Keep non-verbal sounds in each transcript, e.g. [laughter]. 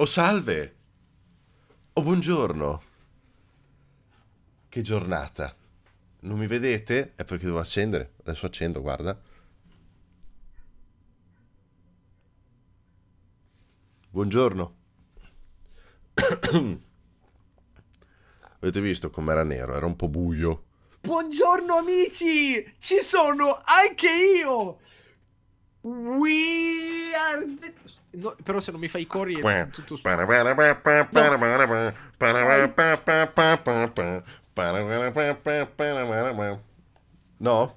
O salve! O buongiorno! Che giornata! Non mi vedete? È perché devo accendere. Adesso accendo, guarda. Buongiorno. Avete visto com'era nero? Era un po' buio. Buongiorno amici! Ci sono anche io! We are the... no, però se non mi fai i cori è tutto no. no?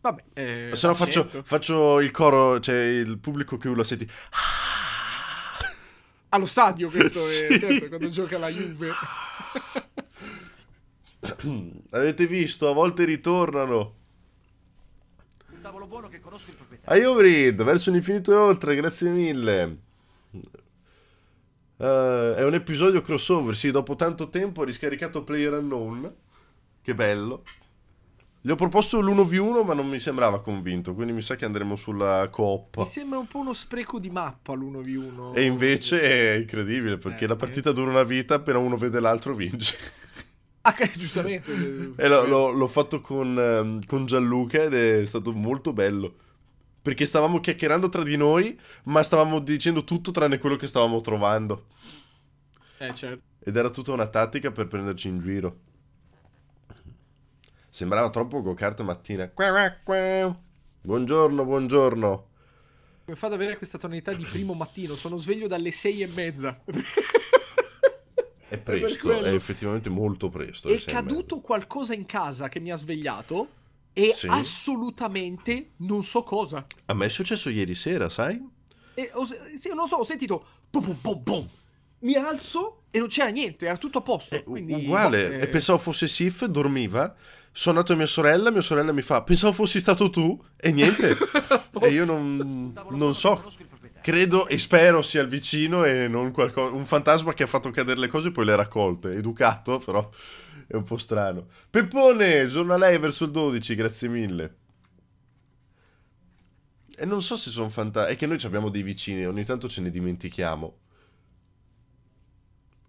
Vabbè, eh, se no faccio, faccio, il coro, cioè il pubblico che urla senti allo stadio questo sì. è certo quando gioca la Juve. Avete visto, a volte ritornano. Un tavolo buono che conosco il proprietario Aiobrid, verso l'infinito e oltre, grazie mille. Uh, è un episodio crossover, sì, dopo tanto tempo ho riscaricato Player Unknown. Che bello. Gli ho proposto l'1v1 ma non mi sembrava convinto, quindi mi sa che andremo sulla coppa. Mi sembra un po' uno spreco di mappa l'1v1. E invece è incredibile perché eh, la eh. partita dura una vita, appena uno vede l'altro vince. Ah, eh, giustamente. [laughs] e l'ho, fatto con, ehm, con Gianluca ed è stato molto bello perché stavamo chiacchierando tra di noi, ma stavamo dicendo tutto tranne quello che stavamo trovando. Eh, certo. Ed era tutta una tattica per prenderci in giro. Sembrava troppo go-kart mattina. Buongiorno, buongiorno. Mi fa da avere questa tonalità di primo mattino. Sono sveglio dalle sei e mezza. È presto, è effettivamente molto presto. È caduto qualcosa in casa che mi ha svegliato e sì. assolutamente non so cosa. A me è successo ieri sera, sai? E ho, sì, non so, ho sentito pum, pum, pum, mi alzo e non c'era niente, era tutto a posto. Eh, quindi, uguale, no, eh... e pensavo fosse Sif, dormiva. Sono andato a mia sorella, mia sorella mi fa, pensavo fossi stato tu, e niente. [laughs] e io non, non so credo e spero sia il vicino e non qualcosa, un fantasma che ha fatto cadere le cose e poi le ha raccolte. Educato, però è un po' strano. Peppone, giorno a lei verso il 12, grazie mille. E non so se sono fantasmi. È che noi abbiamo dei vicini, ogni tanto ce ne dimentichiamo.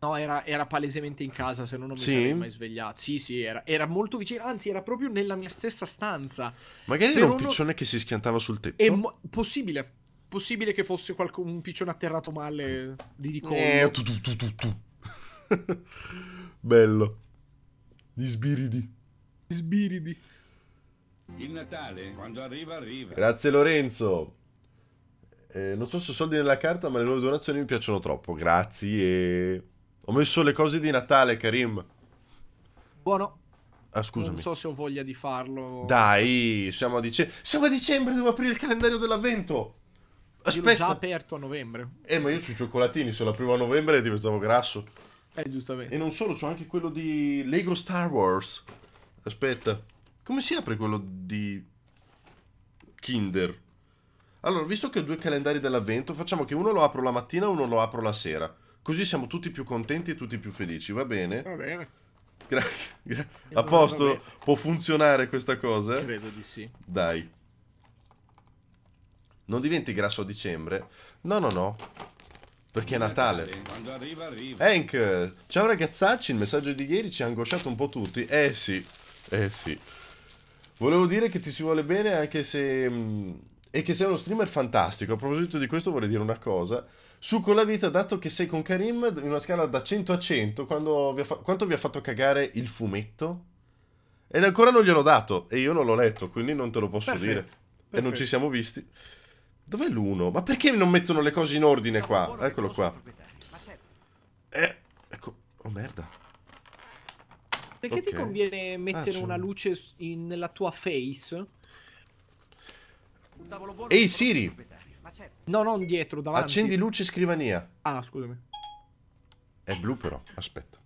No, era, era, palesemente in casa, se no non mi sì? sarei mai svegliato. Sì, sì, era, era, molto vicino, anzi era proprio nella mia stessa stanza. Magari Però era un piccione non... che si schiantava sul tetto. È possibile, Possibile che fosse qualc- un piccione atterrato male di ricollo. Eh, tu, tu, tu, tu, tu. [laughs] Bello. Gli sbiridi. Gli sbiridi. Il Natale, quando arriva, arriva. Grazie Lorenzo. Eh, non so se ho soldi nella carta, ma le nuove donazioni mi piacciono troppo. Grazie. Ho messo le cose di Natale, Karim. Buono. Ah, scusami. Non so se ho voglia di farlo. Dai, siamo a dicembre. Siamo a dicembre, devo aprire il calendario dell'avvento. Aspetta. Io già aperto a novembre. Eh, ma io ho i cioccolatini, sono la prima a novembre e diventavo grasso. Eh, giustamente. E non solo, c'ho anche quello di Lego Star Wars. Aspetta. Come si apre quello di Kinder? Allora, visto che ho due calendari dell'avvento, facciamo che uno lo apro la mattina e uno lo apro la sera. Così siamo tutti più contenti e tutti più felici, va bene? Va bene. Gra- gra- a posto? Può funzionare questa cosa? Credo di sì. Dai. Non diventi grasso a dicembre? No, no, no. Perché è Natale. Hank, ciao ragazzacci, il messaggio di ieri ci ha angosciato un po' tutti. Eh sì, eh sì. Volevo dire che ti si vuole bene anche se... Mm, e che sei uno streamer fantastico. A proposito di questo vorrei dire una cosa. Su con la vita, dato che sei con Karim in una scala da 100 a 100, vi quanto vi ha fatto cagare il fumetto? E ancora non gliel'ho dato e io non l'ho letto, quindi non te lo posso Perfetto. dire. Perfetto. E non ci siamo visti. Dov'è l'uno? Ma perché non mettono le cose in ordine qua? Eccolo qua. Certo. Eh, ecco. Oh merda. Perché okay. ti conviene ah, mettere ah, una luce in, nella tua face? Ehi hey, Siri! Certo. No, non dietro, davanti. Accendi luce e scrivania. Ah, scusami. È blu però, aspetta.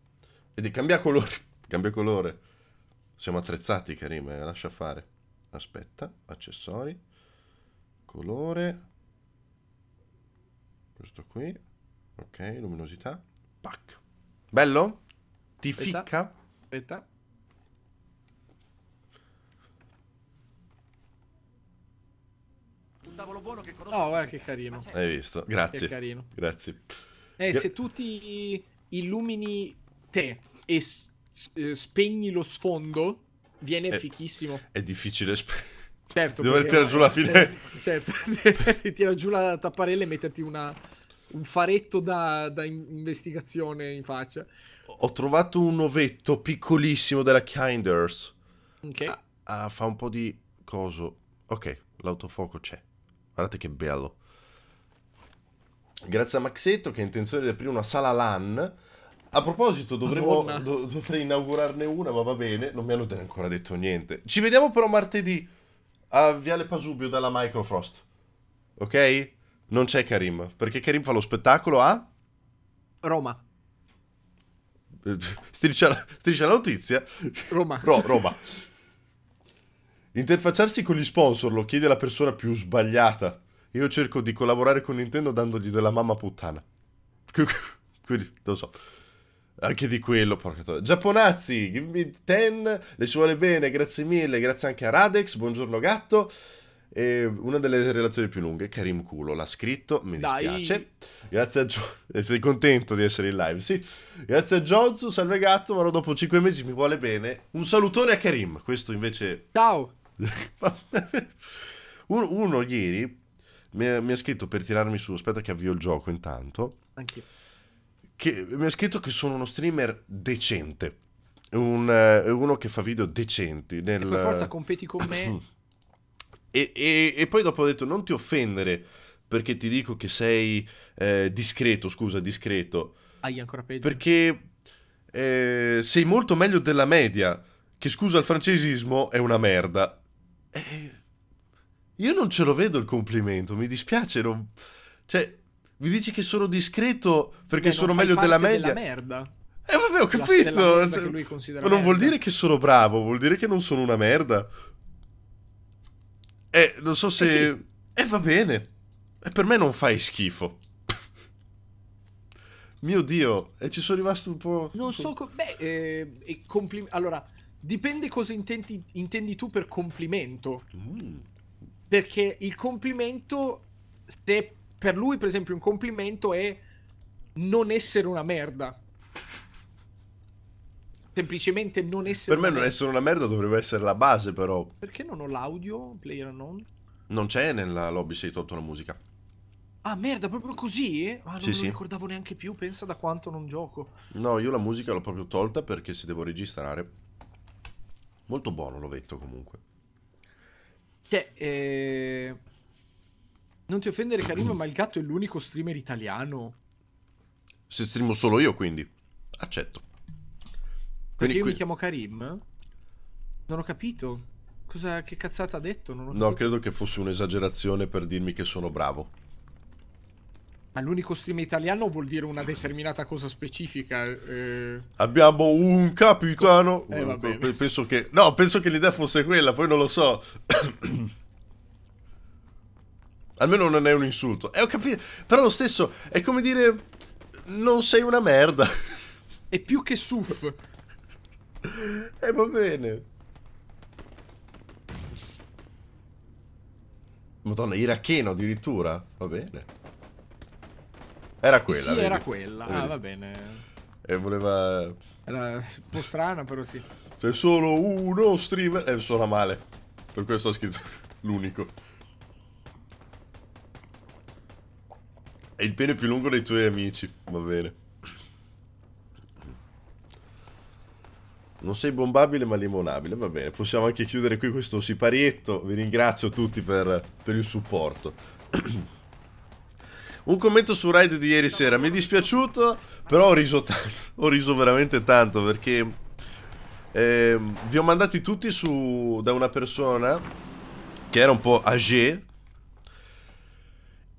Vedi, cambia colore. [laughs] Cambia colore. Siamo attrezzati, Karim, eh. lascia fare. Aspetta, accessori colore questo qui ok luminosità pac bello ti aspetta, ficca aspetta No, oh, guarda che carino. Hai visto? Grazie. Che carino. Grazie. Eh, Gra se tu ti illumini te e eh, spegni lo sfondo, viene è, eh, fichissimo. È difficile spegnere. Certo, dover tirare giù la eh, fine. Certo, [laughs] tirare giù la tapparella e metterti una, un faretto da, da investigazione in faccia. Ho trovato un ovetto piccolissimo della Kinders. Ok. Ah, ah, fa un po' di coso. Ok, l'autofoco c'è. Guardate che bello. Grazie a Maxetto che ha intenzione di aprire una sala LAN. A proposito, dovremo, do, dovrei inaugurarne una, ma va bene, non mi hanno ancora detto niente. Ci vediamo però martedì a Viale Pasubio dalla Microfrost. Ok? Non c'è Karim, perché Karim fa lo spettacolo a Roma. [laughs] Striscia la, striscia la notizia. Roma. Ro, Roma. Interfacciarsi con gli sponsor lo chiede la persona più sbagliata. Io cerco di collaborare con Nintendo dandogli della mamma puttana. [laughs] Quindi, lo so. Anche di quello, porca troia. Giapponazzi, give me 10, le ci vuole bene, grazie mille, grazie anche a Radex, buongiorno gatto. E una delle relazioni più lunghe, Karim Culo l'ha scritto, mi Dai. dispiace. Grazie a Jozu, eh, sei contento di essere in live, sì. Grazie a Jozu, salve gatto, ma dopo 5 mesi mi vuole bene. Un salutone a Karim, questo invece... Ciao! [laughs] uno, uno, ieri mi ha, mi ha scritto per tirarmi su, aspetta che avvio il gioco intanto. Anch'io che mi ha scritto che sono uno streamer decente. Un, eh, uno che fa video decenti. Nel... per forza competi con me. [clears throat] e, e, e, poi dopo ho detto: Non ti offendere perché ti dico che sei eh, discreto. Scusa, discreto. Hai ancora peggio. Perché eh, sei molto meglio della media. Che scusa il francesismo, è una merda. Eh, io non ce lo vedo il complimento. Mi dispiace. Non... Cioè, mi dici che sono discreto perché Beh, sono meglio della media? Della merda. Eh vabbè, ho capito. Cioè, ma non vuol dire che sono bravo, vuol dire che non sono una merda. Eh, non so eh, se... Eh, sì. eh va bene. E eh, per me non fai schifo. Mio Dio, e eh, ci sono rimasto un po'... Non so... Beh, eh, complimenti... Allora, dipende cosa intendi, intendi tu per complimento. Mm. Perché il complimento, se per lui, per esempio, un complimento è non essere una merda. Semplicemente non essere. Per me, non essere una merda dovrebbe essere la base, però. Perché non ho l'audio? Player non? Non c'è nella lobby sei tolto la musica. Ah, merda, proprio così? Ah, non sì, me lo ricordavo neanche più. Pensa da quanto non gioco. No, io la musica l'ho proprio tolta perché se devo registrare. Molto buono l'ovetto comunque. Che, cioè, eh, non ti offendere Karim, ma il gatto è l'unico streamer italiano. Se streamo solo io, quindi. Accetto. Quindi, Perché io qui... mi chiamo Karim? Non ho capito. Cosa, che cazzata ha detto? no, credo che fosse un'esagerazione per dirmi che sono bravo. Ma l'unico stream italiano vuol dire una determinata cosa specifica. Eh... Abbiamo un capitano. Eh, penso che... No, penso che l'idea fosse quella, poi non lo so. [coughs] Almeno non è un insulto. E eh, ho capito. Però lo stesso, è come dire... Non sei una merda. È più che suff. [laughs] eh, va bene. Madonna, iracheno addirittura? Va bene. Era quella. Sì, vedi? era quella. Ah, va bene. E voleva... Era un po' strana, però sì. C'è solo uno streamer... E eh, suona male. Per questo ho scritto [laughs] l'unico. È il pene più lungo dei tuoi amici. Va bene. Non sei bombabile ma limonabile, va bene. Possiamo anche chiudere qui questo siparietto. Vi ringrazio tutti per, per il supporto. Un commento su Ride di ieri sera. Mi è dispiaciuto, però ho riso tanto. Ho riso veramente tanto perché eh, vi ho mandati tutti su da una persona che era un po' age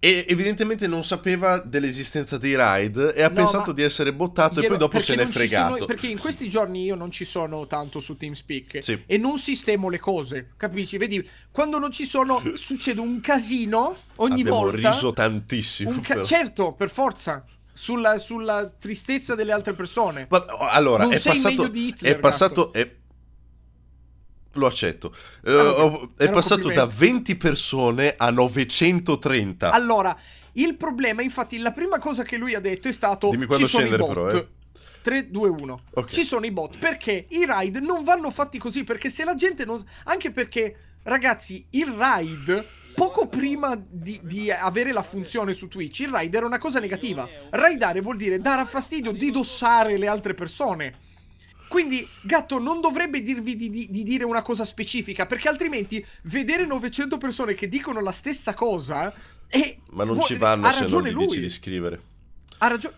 e evidentemente non sapeva dell'esistenza dei ride e ha no, pensato di essere bottato e poi dopo se n'è fregato. Sono, perché in questi giorni io non ci sono tanto su TeamSpeak sì. e non sistemo le cose, capisci? Vedi, quando non ci sono [laughs] succede un casino ogni Abbiamo volta. Abbiamo riso tantissimo. Ca- certo, per forza. Sulla, sulla, tristezza delle altre persone. Ma, allora, non è passato, Hitler, è passato, è, passato lo accetto. Eh, allora, ah, è passato da 20 persone a 930. Allora, il problema, infatti, la prima cosa che lui ha detto è stato: Dimmi quando ci sono scendere, i bot. Però, eh. 3, 2, 1. Okay. Ci sono i bot. Perché i raid non vanno fatti così. Perché se la gente non. Anche perché, ragazzi, il raid poco prima di, di, avere la funzione su Twitch, il raid era una cosa negativa. Raidare vuol dire dare fastidio, didossare le altre persone. Quindi, gatto non dovrebbe dirvi di, di, di, dire una cosa specifica, perché altrimenti vedere 900 persone che dicono la stessa cosa... E eh, Ma non ci vanno se non gli lui. dici di scrivere. Ha ragione...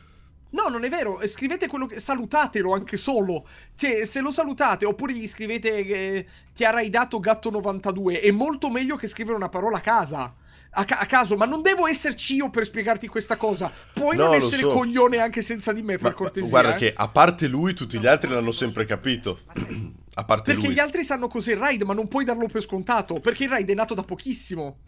No, non è vero, eh, scrivete quello che... salutatelo anche solo. Cioè, se lo salutate, oppure gli scrivete eh, ti ha raidato gatto 92, è molto meglio che scrivere una parola a casa a, ca a, caso, ma non devo esserci io per spiegarti questa cosa. Puoi no, non essere so. coglione anche senza di me, ma, per cortesia. Guarda eh. che a parte lui, tutti gli altri l'hanno sempre capito. [clears throat] a parte perché lui. Perché gli altri sanno cos'è il raid, ma non puoi darlo per scontato. Perché il raid è nato da pochissimo.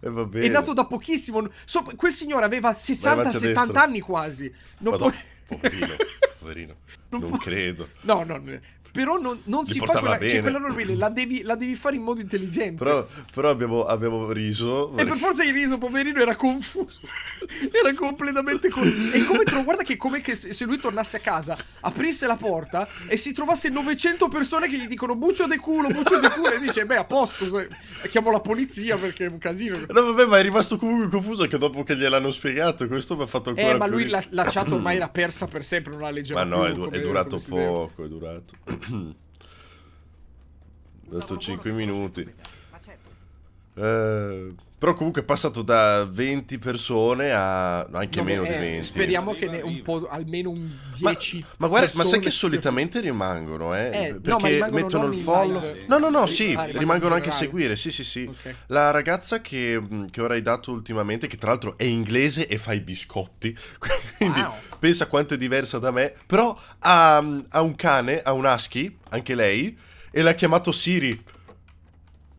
Eh, è nato da pochissimo. So, quel signore aveva 60-70 anni quasi. Non puoi... poverino, poverino. [laughs] Non, non credo. No, no, però non, non si fa quella, cioè, quella normale, la devi, la devi fare in modo intelligente. Però, però abbiamo, abbiamo, riso. E per forza hai riso, poverino, era confuso. [laughs] era completamente confuso. E come guarda che come che se lui tornasse a casa, aprisse la porta e si trovasse 900 persone che gli dicono buccio de culo, buccio de culo. e dice, beh, a posto, se... chiamo la polizia perché è un casino. No, vabbè, ma è rimasto comunque confuso anche dopo che gliel'hanno spiegato, questo mi ha fatto eh, ancora Eh, ma lui la, la chat ormai era persa per sempre, non la leggeva Ma no, è, du- è durato poco, è durato. Ho detto 5 minuti. Certo. Eh... Però comunque è passato da 20 persone a anche no, meno eh, di 20. Speriamo che ne, un po', almeno un 10. Ma, ma guarda, ma sai che solitamente rimangono, eh? eh perché no, rimangono mettono il follow. No, no, no, sì, ah, rimangono, rimangono anche a seguire. Sì, sì, sì. Okay. La ragazza che, che, ora hai dato ultimamente, che tra l'altro è inglese e fa i biscotti, [laughs] quindi wow. pensa quanto è diversa da me. Però ha, ha un cane, ha un husky, anche lei, e l'ha chiamato Siri.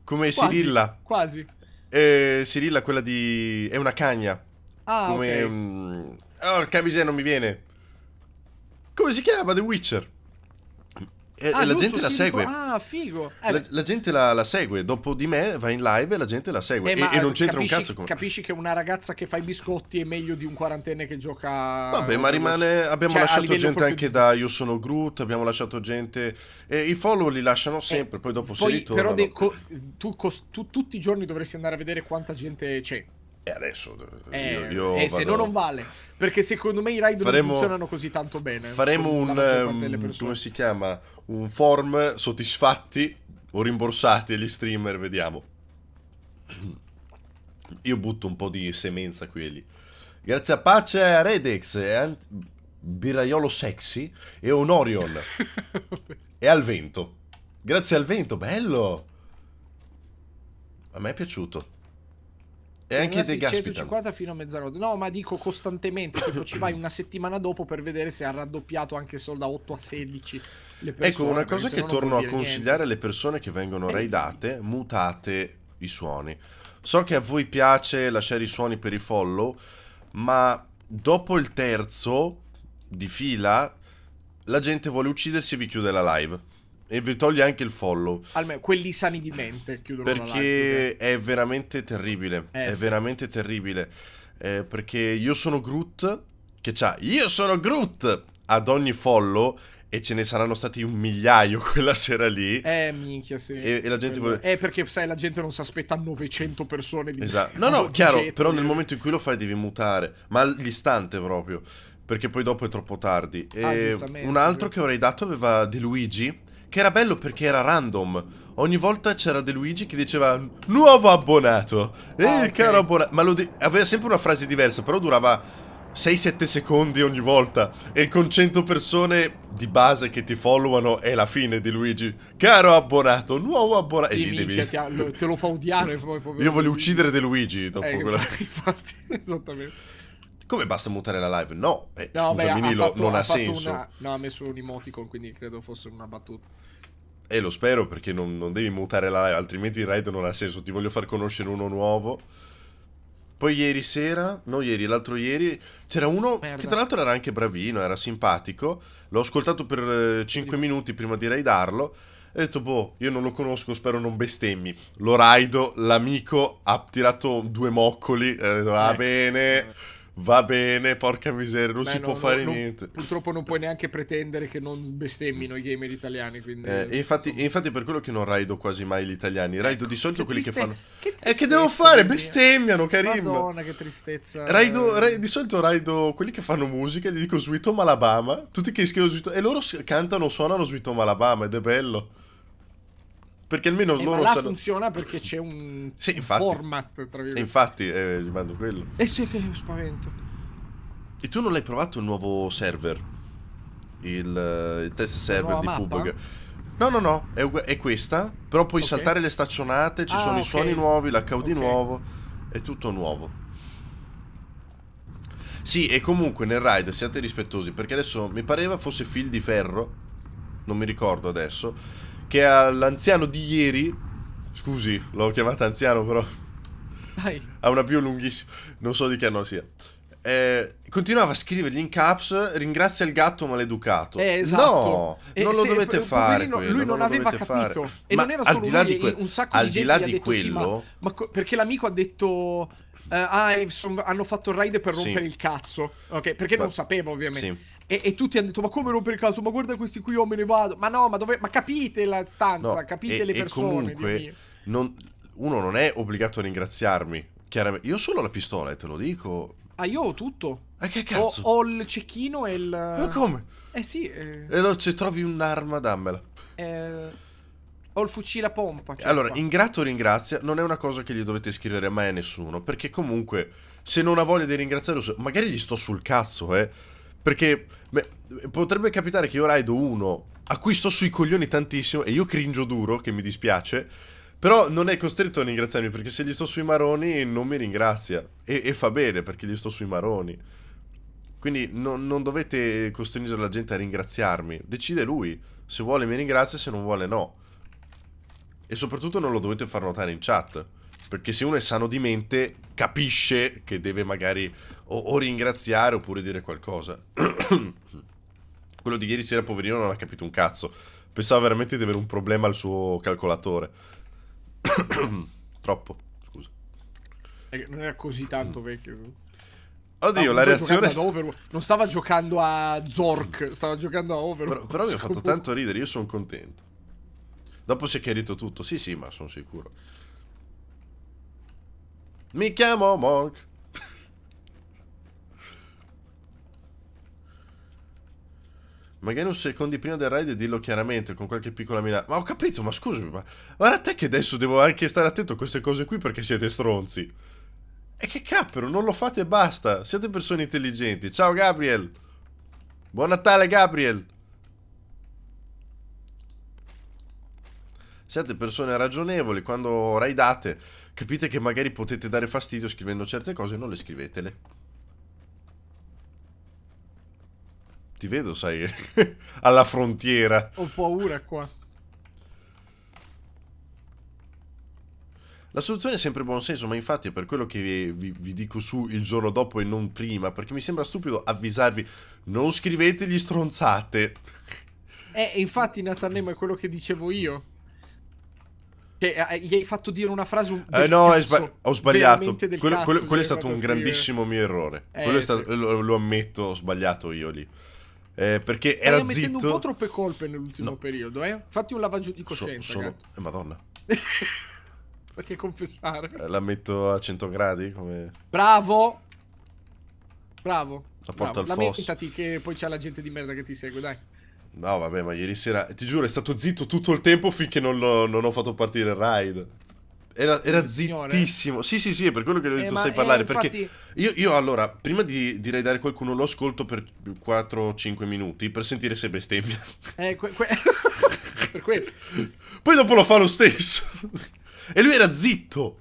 Come quasi, Sirilla. Quasi. Eh, Sirilla, quella di... è una cagna. Ah, Come... Okay. Um... Orca non mi viene. Come si chiama The Witcher? e eh, ah, la gente la segue. ah, figo. Eh, la, la, gente la, la, segue. Dopo di me va in live e la gente la segue. Eh, e, e, non c'entra capisci, un cazzo. Con... Capisci che una ragazza che fa i biscotti è meglio di un quarantenne che gioca. Vabbè, ma rimane. Abbiamo cioè, lasciato gente proprio... anche da Io sono Groot. Abbiamo lasciato gente. E I follow li lasciano eh, sempre. Eh, poi dopo poi, si ritornano. Però de... tu, tu, tutti i giorni dovresti andare a vedere quanta gente c'è. E adesso eh, eh, io, io eh, se no non vale. Perché secondo me i ride faremo, non funzionano così tanto bene. Eh, faremo un ehm, come si chiama? Un form soddisfatti o rimborsati agli streamer, vediamo. [clears throat] Io butto un po' di semenza qui e lì. Grazie a Pace a Redex, a Biraiolo Sexy e un Orion. [laughs] e al vento. Grazie al vento, bello. A me è piaciuto. E anche The Gaspital. 150 fino a mezzanotte. No, ma dico costantemente, tipo ci vai una settimana dopo per vedere se ha raddoppiato anche solo da 8 a 16 le persone. Ecco, una cosa che torno a consigliare niente. alle persone che vengono eh. raidate, mutate i suoni. So che a voi piace lasciare i suoni per i follow, ma dopo il terzo di fila la gente vuole uccidersi e vi chiude la live e vi toglie anche il follow. Almeno quelli sani di mente chiudono Perché è veramente terribile. Eh, è sì. veramente terribile. Eh, perché io sono Groot che c'ha io sono Groot ad ogni follow e ce ne saranno stati un migliaio [laughs] quella sera lì. Eh, minchia, sì. E, e la gente vuole... Eh, perché sai, la gente non si aspetta 900 persone di... Esatto. No, no, chiaro, gente. però nel momento in cui lo fai devi mutare, ma all'istante proprio, perché poi dopo è troppo tardi. Ah, un altro che avrei dato aveva De Luigi, che era bello perché era random. Ogni volta c'era De Luigi che diceva nuovo abbonato. E ah, il okay. caro abbonato. Ma aveva sempre una frase diversa, però durava 6-7 secondi ogni volta. E con 100 persone di base che ti followano è la fine di Luigi. Caro abbonato, nuovo abbonato. Sì, e lì devi... te lo fa odiare [laughs] poi, Io voglio uccidere De Luigi dopo eh, quella. [laughs] Infatti, esattamente. Come basta mutare la live? No, eh, no scusa, beh, non ha, ha senso. Una... No, ha messo un emoticon, quindi credo fosse una battuta. E eh, lo spero perché non, non, devi mutare la live, altrimenti il raid non ha senso. Ti voglio far conoscere uno nuovo. Poi ieri sera, no ieri, l'altro ieri, c'era uno Merda. che tra l'altro era anche bravino, era simpatico. L'ho ascoltato per eh, 5 sì. minuti prima di raidarlo. E ho detto, boh, io non lo conosco, spero non bestemmi. Lo raido, l'amico ha tirato due moccoli. Eh, va eh. bene. Va bene, porca miseria, non Beh, si no, può no, fare non, niente. Purtroppo non puoi neanche pretendere che non bestemmino i gamer italiani. Quindi... Eh, infatti, e infatti, per quello che non raido quasi mai gli italiani. Raido ecco, di solito quelli triste... che fanno. Che eh, che devo fare? Bestemmiano, carino. Madonna, che tristezza. Raido, ra... di solito raido quelli che fanno musica, gli dico Sweet Home Alabama. Tutti che scrivono Sweet E loro cantano, suonano Sweet Home Alabama ed è bello. Perché almeno eh, loro ma là sanno... funziona perché c'è un, sì, infatti, format, tra virgolette. Infatti, eh, mando quello. E eh sì che spavento. E tu non l'hai provato il nuovo server? Il, eh, il test server di Pubg? No, no, no, è, è, questa, però puoi okay. saltare le staccionate, ci ah, sono okay. i suoni nuovi, la okay. nuovo, è tutto nuovo. Sì, e comunque nel raid siate rispettosi, perché adesso mi pareva fosse fil di ferro, non mi ricordo adesso, che all'anziano di ieri... Scusi, l'ho chiamata anziano però... Dai. Ha una più lunghissima, non so di che anno sia. Eh, continuava a scrivergli in caps ringrazia il gatto maleducato eh, esatto. no eh, non lo dovete fare poverino, quello, lui non, non aveva capito fare. e ma non era solo lui que- eh, un sacco al di gente di là di quello sì, ma, ma co- perché l'amico ha detto eh, ah, eh, son, hanno fatto il raid per rompere sì. il cazzo. Ok, perché ma, non sapeva ovviamente. Sì. E, e, tutti hanno detto: Ma come rompere il caso? Ma guarda questi qui, io oh, me ne vado. Ma no, ma, dove... ma capite la stanza, no, capite e, le persone. Comunque, non, uno non è obbligato a ringraziarmi. Chiaramente, io solo la pistola e eh, te lo dico. Ah, io ho tutto. Ah, che cazzo? Ho, ho il cecchino e il. Ma come? Eh sì. Eh... E allora, se trovi un'arma, dammela. Eh. Ho il fucile a pompa. Cioè, allora, qua. ingrato ringrazia, non è una cosa che gli dovete scrivere mai a nessuno, perché comunque se non ha voglia di ringraziare, magari gli sto sul cazzo, eh. Perché Beh, potrebbe capitare che io raido uno a cui sto sui coglioni tantissimo e io cringio duro, che mi dispiace, però non è costretto a ringraziarmi perché se gli sto sui maroni non mi ringrazia e, e fa bene perché gli sto sui maroni. Quindi no, non dovete costringere la gente a ringraziarmi, decide lui, se vuole mi ringrazia, se non vuole no. E soprattutto non lo dovete far notare in chat perché se uno è sano di mente capisce che deve magari o, o ringraziare oppure dire qualcosa. [clears throat] Quello di ieri sera, poverino, non ha capito un cazzo. Pensava veramente di avere un problema al suo calcolatore. [clears throat] Troppo, scusa. Eh, non era così tanto mm. vecchio. Oddio, la reazione... St non stava giocando a Zork, stava giocando a Overwatch. Però, però mi ha fatto tanto ridere, io sono contento. Dopo si è chiarito tutto. Sì, sì, ma sono sicuro. Mi chiamo Monk. Magari un secondo prima del raid e dirlo chiaramente con qualche piccola mina. Ma ho capito, ma scusami, ma guarda te che adesso devo anche stare attento a queste cose qui perché siete stronzi. E che cappero, non lo fate e basta. Siete persone intelligenti. Ciao Gabriel. Buon Natale Gabriel. Siete persone ragionevoli, quando raidate capite che magari potete dare fastidio scrivendo certe cose, e non le scrivetele. Ti vedo, sai, [laughs] alla frontiera. Ho paura qua. La soluzione è sempre buon senso, ma infatti è per quello che vi, vi, dico su il giorno dopo e non prima, perché mi sembra stupido avvisarvi, non scrivetegli stronzate. Eh, infatti Natanema è quello che dicevo io. Che eh, eh, gli hai fatto dire una frase un Eh no, cazzo, sba ho sbagliato. Quello, quello, quello è stato un scrivere. grandissimo mio errore. Eh, quello sì. lo, lo ammetto, ho sbagliato io lì. Eh, perché Stai era zitto. un po' troppe colpe nell'ultimo no. periodo, eh? Fatti un lavaggio di coscienza. So, sono... eh, Madonna. [laughs] Fatti a confessare. Eh, la metto a 100 gradi come... Bravo! Bravo. La porta Bravo. al fosso. Lamentati che poi c'è la gente di merda che ti segue, dai. No, vabbè, ma ieri sera, ti giuro, è stato zitto tutto il tempo finché non, non ho fatto partire il raid. Era, era zittissimo. Sì, sì, sì, è per quello che ho eh, detto eh, sai parlare. Eh, infatti... Perché io, io, allora, prima di direi dare qualcuno, lo ascolto per 4-5 minuti per sentire se bestemmia. Eh, que- que- [laughs] per quello. Poi dopo lo fa lo stesso. e lui era zitto.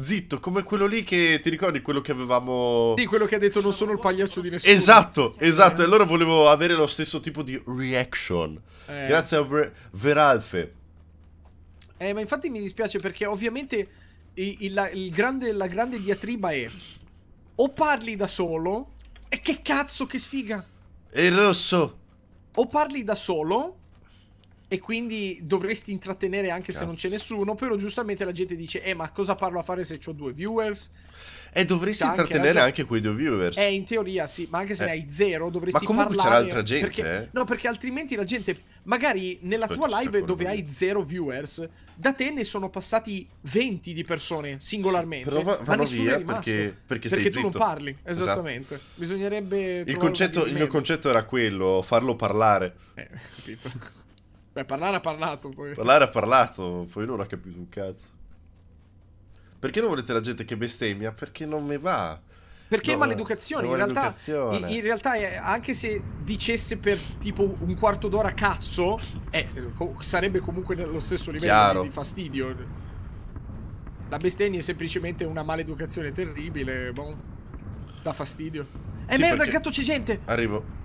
Zitto, come quello lì che ti ricordi quello che avevamo. Sì, quello che ha detto non sono il pagliaccio di nessuno. Esatto, cioè, esatto. E allora volevo avere lo stesso tipo di reaction. Eh. Grazie a Ver- Veralfe. Eh, ma infatti mi dispiace perché ovviamente il, il, il grande, la grande diatriba è o parli da solo e che cazzo che sfiga. E il rosso. O parli da solo e quindi dovresti intrattenere anche Cazzo. se non c'è nessuno, però giustamente la gente dice "Eh, ma cosa parlo a fare se ho due viewers?" E eh, dovresti anche intrattenere anche, quei due viewers. Eh, in teoria sì, ma anche se eh. ne hai zero dovresti parlare Ma comunque parlare c'era altra gente, perché, eh? No, perché altrimenti la gente magari nella tua live dove hai zero viewers, da te ne sono passati 20 di persone singolarmente. Però va, ma nessuno via è rimasto, perché, perché, perché tu zitto. non parli. Esatto. Esattamente. Esatto. Bisognerebbe. Il, concetto, il mio concetto era quello: farlo parlare. Eh, [laughs] capito. Beh, parlare ha parlato poi. Parlare ha parlato, poi non ha capito un cazzo. Perché non volete la gente che bestemmia? Perché non mi va. Perché no, maleducazione, in realtà, in, realtà eh, anche se dicesse per tipo un quarto d'ora cazzo, eh, sarebbe comunque nello stesso livello di, di fastidio. La bestemmia è semplicemente una maleducazione terribile, boh, da fastidio. E eh sì, merda, il gatto c'è gente! Arrivo.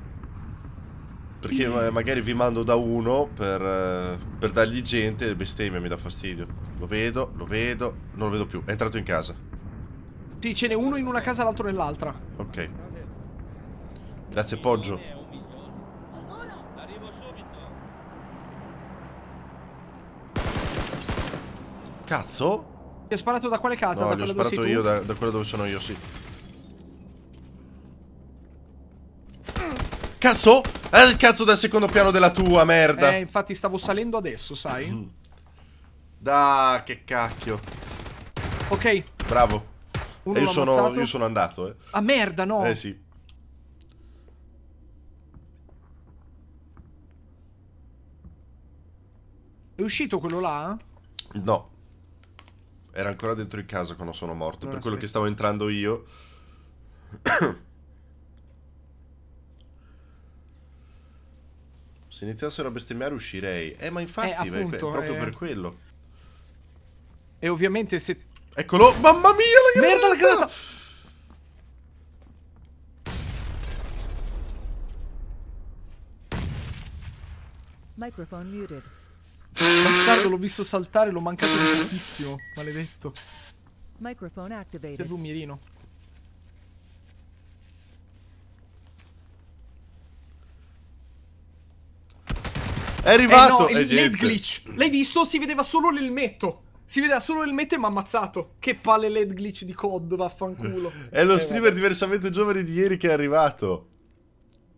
Perché magari vi mando da uno per, per dargli gente e bestemmia mi dà fastidio. Lo vedo, lo vedo, non lo vedo più. È entrato in casa. Sì, ce n'è uno in una casa, l'altro nell'altra. Ok. Grazie Poggio. Cazzo? Ti ha sparato da quale casa? No, da gli ho sparato io da, da quella dove sono io, sì. Cazzo? È il cazzo del secondo piano della tua, merda. Eh, infatti stavo salendo adesso, sai? [clears throat] Da, che cacchio. Ok. Bravo. Uno eh, io sono, io sono andato, eh. Ah, merda, no. Eh, sì. È uscito quello là? No. Era ancora dentro in casa quando sono morto. Non per aspetta. quello che stavo entrando io. [clears throat] Se iniziassero a bestemmiare uscirei. Eh, ma infatti, eh, appunto, è proprio eh... per quello. E ovviamente se... Eccolo! Mamma mia, la granata! Merda, la granata! Microphone muted. Bastardo, l'ho visto saltare, l'ho mancato tantissimo. Maledetto. Microphone activated. Serve un mirino. È arrivato! Eh no, il eh, LED glitch! L'hai visto? Si vedeva solo l'elmetto! Si vedeva solo l'elmetto e mi ha ammazzato. Che palle LED glitch di COD, vaffanculo. [laughs] è lo eh, streamer vabbè. diversamente giovane di ieri che è arrivato.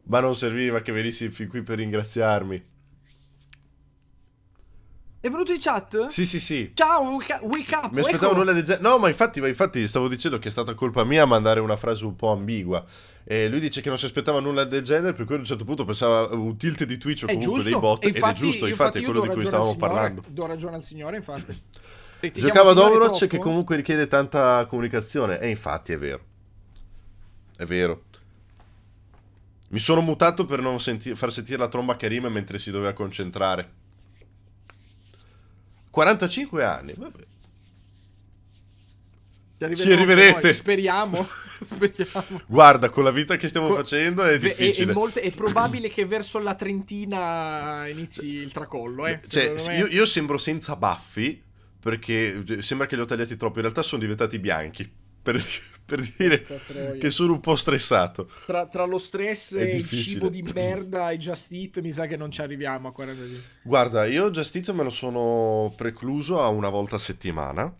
Ma non serviva che venissi fin qui per ringraziarmi. È venuto in chat? Sì, sì, sì. Ciao, wake up. Mi aspettavo ecco. nulla del genere. No, ma infatti, ma infatti stavo dicendo che è stata colpa mia mandare una frase un po' ambigua. E lui dice che non si aspettava nulla del genere, per cui a un certo punto pensava un tilt di Twitch o comunque giusto. dei bot. infatti, ed è giusto, infatti, è quello di cui stavamo signore, parlando. Do ragione al signore, infatti. [laughs] Giocava ad Overwatch che comunque richiede tanta comunicazione. E infatti è vero. È vero. Mi sono mutato per non senti far sentire la tromba che rime mentre si doveva concentrare. 45 anni, vabbè. Ci arriverete. Speriamo. [laughs] Speriamo. Guarda, con la vita che stiamo Co- facendo è difficile. È, è, molte, è, probabile che verso la Trentina inizi il tracollo. Eh, cioè, me... io, io, sembro senza baffi perché eh, sembra che li ho tagliati troppo. In realtà sono diventati bianchi. Per per dire che sono un po' stressato. Tra, tra lo stress e il cibo di [laughs] merda e Just Eat, mi sa che non ci arriviamo a 40 giorni. Guarda, io Just Eat me lo sono precluso a una volta a settimana.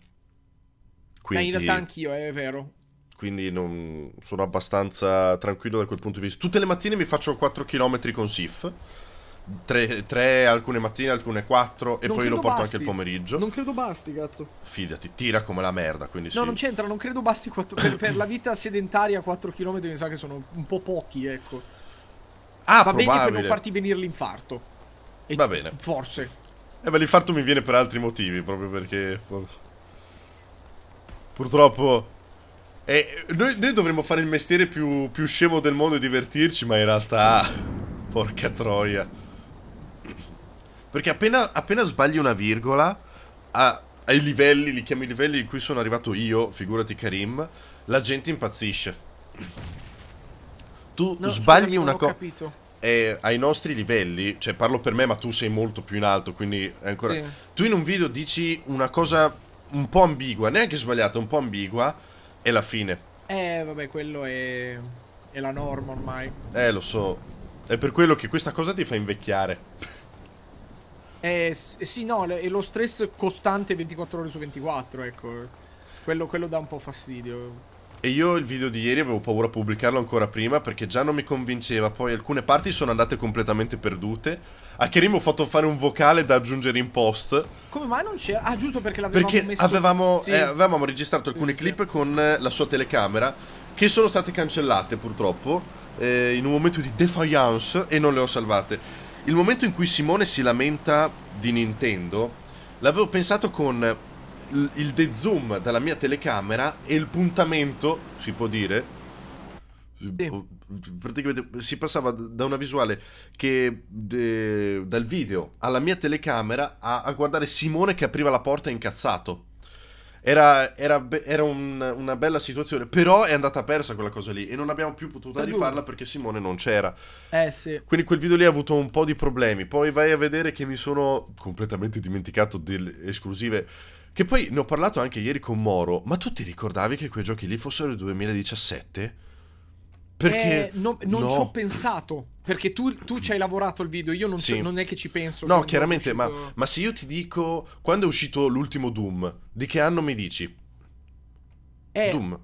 Quindi... Eh, in realtà anch'io, eh, è vero. Quindi non... sono abbastanza tranquillo da quel punto di vista. Tutte le mattine mi faccio 4 km con SIF Tre, tre, alcune mattine, alcune quattro e non poi lo porto basti. anche il pomeriggio. Non credo basti, gatto. Fidati, tira come la merda, quindi No, sì. non c'entra, non credo basti 4, per, per, [coughs] la vita sedentaria 4 km mi sa che sono un po' pochi, ecco. Ah, Va probabile. bene per non farti venire l'infarto. E Va bene. Forse. Eh beh, l'infarto mi viene per altri motivi, proprio perché... Purtroppo... Eh, noi, noi, dovremmo fare il mestiere più, più scemo del mondo e divertirci, ma in realtà... [laughs] Porca troia. Perché appena, appena sbagli una virgola, a, ai livelli, li chiami i livelli in cui sono arrivato io, figurati Karim, la gente impazzisce. Tu no, sbagli una cosa... E eh, ai nostri livelli, cioè parlo per me, ma tu sei molto più in alto, quindi ancora... Sì. Tu in un video dici una cosa un po' ambigua, neanche sbagliata, un po' ambigua, e la fine. Eh, vabbè, quello è... è la norma ormai. Eh, lo so. È per quello che questa cosa ti fa invecchiare. Eh, eh, sì, no, è lo stress costante 24 ore su 24, ecco. Quello, quello dà un po' fastidio. E io il video di ieri avevo paura a pubblicarlo ancora prima perché già non mi convinceva, poi alcune parti sono andate completamente perdute. A Kerim ho fatto fare un vocale da aggiungere in post. Come mai non c'era? Ah, giusto perché l'avevamo perché messo... avevamo, eh, sì. eh, avevamo registrato alcune sì, clip sì. con la sua telecamera che sono state cancellate purtroppo eh, in un momento di defiance e non le ho salvate. Il momento in cui Simone si lamenta di Nintendo, l'avevo pensato con il de zoom dalla mia telecamera e il puntamento, si può dire, praticamente si passava da una visuale che eh, dal video alla mia telecamera a, a guardare Simone che apriva la porta incazzato. Era, era, era un, una bella situazione, però è andata persa quella cosa lì e non abbiamo più potuto per rifarla lui. perché Simone non c'era. Eh sì. Quindi quel video lì ha avuto un po' di problemi. Poi vai a vedere che mi sono completamente dimenticato delle esclusive. Che poi ne ho parlato anche ieri con Moro, ma tu ti ricordavi che quei giochi lì fossero del 2017? Perché... Eh, no, non no. ci ho pensato. Perché tu, tu, ci hai lavorato il video, io non, sì. so, non è che ci penso. No, chiaramente, uscito... ma, ma, se io ti dico quando è uscito l'ultimo Doom, di che anno mi dici? Eh, Doom.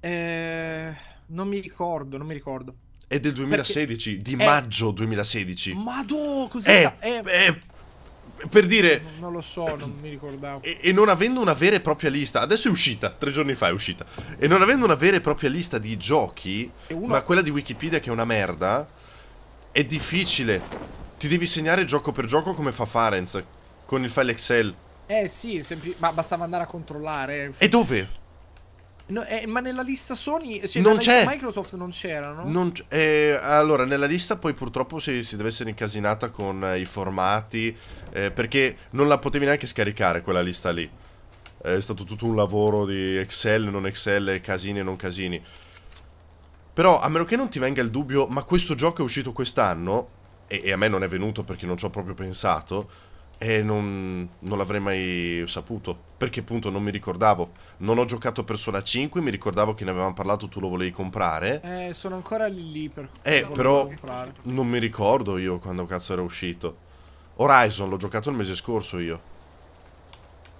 Eh, non mi ricordo, non mi ricordo. È del 2016, Perché... di è... maggio 2016. Madò, così. Eh, è... È... Eh. Eh, eh, per dire... Non, non lo so, non mi ricordavo. E, e non avendo una vera e propria lista, adesso è uscita, tre giorni fa è uscita, e non avendo una vera e propria lista di giochi, uno... ma quella di Wikipedia che è una merda è difficile. Ti devi segnare gioco per gioco come fa Farenz. Con il file Excel. Eh sì, ma bastava andare a controllare. Eh, e dove? No, eh, ma nella lista Sony, cioè non c'è. Microsoft non c'era, No? Eh, allora, nella lista poi purtroppo si, si deve essere incasinata con eh, i formati, eh, perché non la potevi neanche scaricare quella lista lì. È stato tutto un lavoro di Excel, non Excel, casini e non casini. Però a meno che non ti venga il dubbio, ma questo gioco è uscito quest'anno, e, e, a me non è venuto perché non ci ho proprio pensato, e non, non l'avrei mai saputo, perché appunto non mi ricordavo. Non ho giocato Persona 5, mi ricordavo che ne avevamo parlato, tu lo volevi comprare. Eh, sono ancora lì, lì per... Eh, però comprare. non mi ricordo io quando cazzo era uscito. Horizon l'ho giocato il mese scorso io.